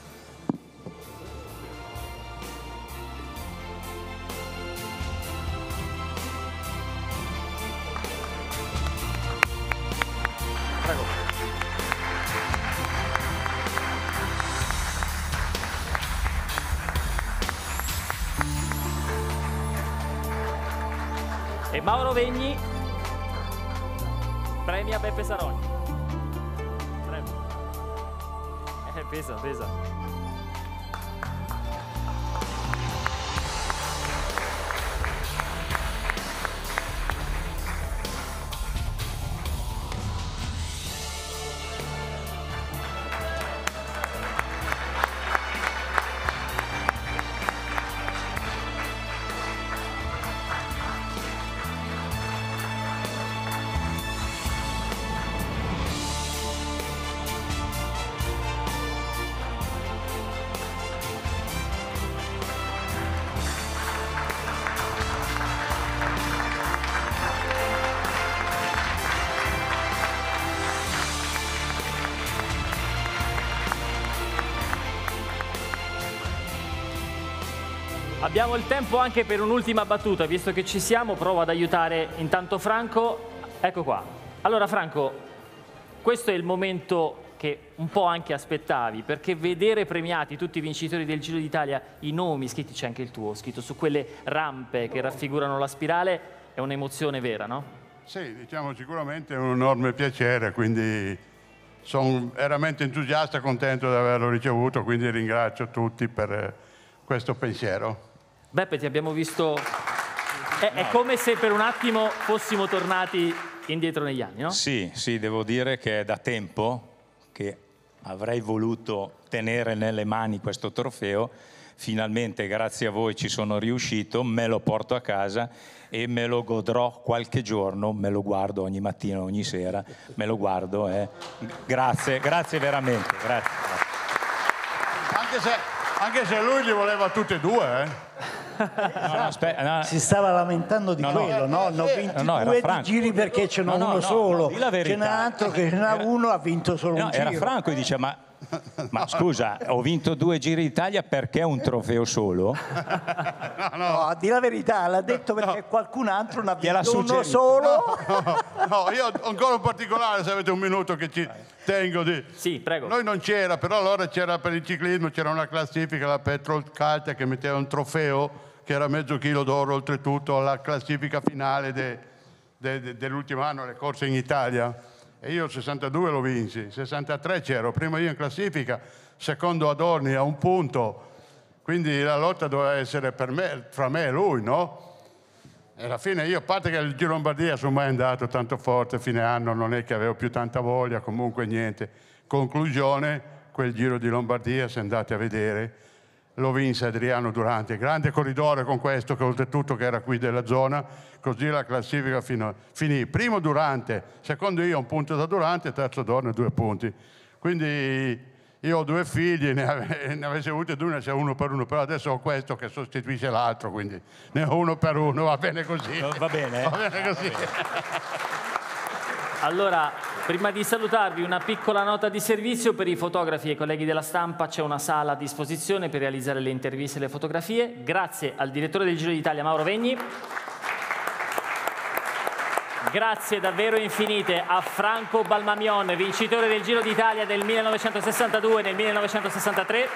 A: 杯子。Abbiamo il tempo anche per un'ultima battuta, visto che ci siamo, provo ad aiutare intanto Franco. Ecco qua. Allora Franco, questo è il momento che un po' anche aspettavi, perché vedere premiati tutti i vincitori del Giro d'Italia, i nomi scritti, c'è anche il tuo, scritto su quelle rampe che raffigurano la spirale, è un'emozione vera, no?
D: Sì, diciamo sicuramente è un enorme piacere, quindi sono veramente entusiasta e contento di averlo ricevuto, quindi ringrazio tutti per questo pensiero.
A: Beppe, ti abbiamo visto... È, è come se per un attimo fossimo tornati indietro negli anni, no?
F: Sì, sì, devo dire che è da tempo che avrei voluto tenere nelle mani questo trofeo. Finalmente, grazie a voi, ci sono riuscito, me lo porto a casa e me lo godrò qualche giorno, me lo guardo ogni mattina, ogni sera, me lo guardo. Eh. Grazie, grazie veramente. Grazie.
D: Anche se anche se lui gli voleva tutti e due, eh.
F: No, aspetta,
E: no. Si stava lamentando di quello, no? Hanno vinto due giri perché ce n'è uno solo. Ce n'è altro che ce n'ha uno, ha vinto solo eh, un giro. Era Franco
F: e dice, ma Ma scusa, ho vinto due giri d'Italia perché un trofeo solo?
E: No, no, no di la verità, l'ha detto perché no. qualcun altro ne ha vinto uno solo.
D: No, no, io ancora un particolare, se avete un minuto che ci tengo di... Sì, prego. Noi non c'era, però allora c'era per il ciclismo, c'era una classifica, la Petrol Calta, che metteva un trofeo che era mezzo chilo d'oro oltretutto alla classifica finale de, de, de, dell'ultimo anno, le corse in Italia e io il 62 lo vinsi, il 63 c'ero, prima io in classifica, secondo Adorni a un punto, quindi la lotta doveva essere per me, fra me e lui, no? E alla fine io, a parte che il Giro Lombardia sono mai andato tanto forte, fine anno non è che avevo più tanta voglia, comunque niente. Conclusione, quel Giro di Lombardia, se andate a vedere, lo vinse Adriano Durante, grande corridore con questo che oltretutto che era qui della zona, così la classifica fino, finì. Primo Durante, secondo io un punto da Durante, terzo Dorne due punti. Quindi io ho due figli, ne, ave, ne avessi avuto due, ne c'è uno per uno, però adesso ho questo che sostituisce l'altro, quindi ne ho uno per uno, va bene così. Va bene. Va bene così. Va bene.
A: allora, Prima di salutarvi una piccola nota di servizio per i fotografi e i colleghi della stampa, c'è una sala a disposizione per realizzare le interviste e le fotografie. Grazie al direttore del Giro d'Italia Mauro Vegni. Grazie davvero infinite a Franco Balmamion, vincitore del Giro d'Italia del 1962 e del 1963,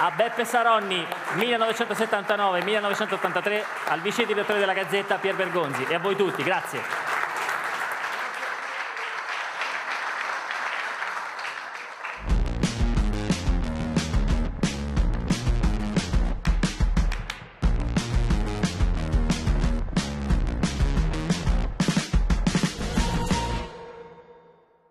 A: a Beppe Saronni 1979-1983, al vice direttore della Gazzetta Pier Bergonzi e a voi tutti, grazie.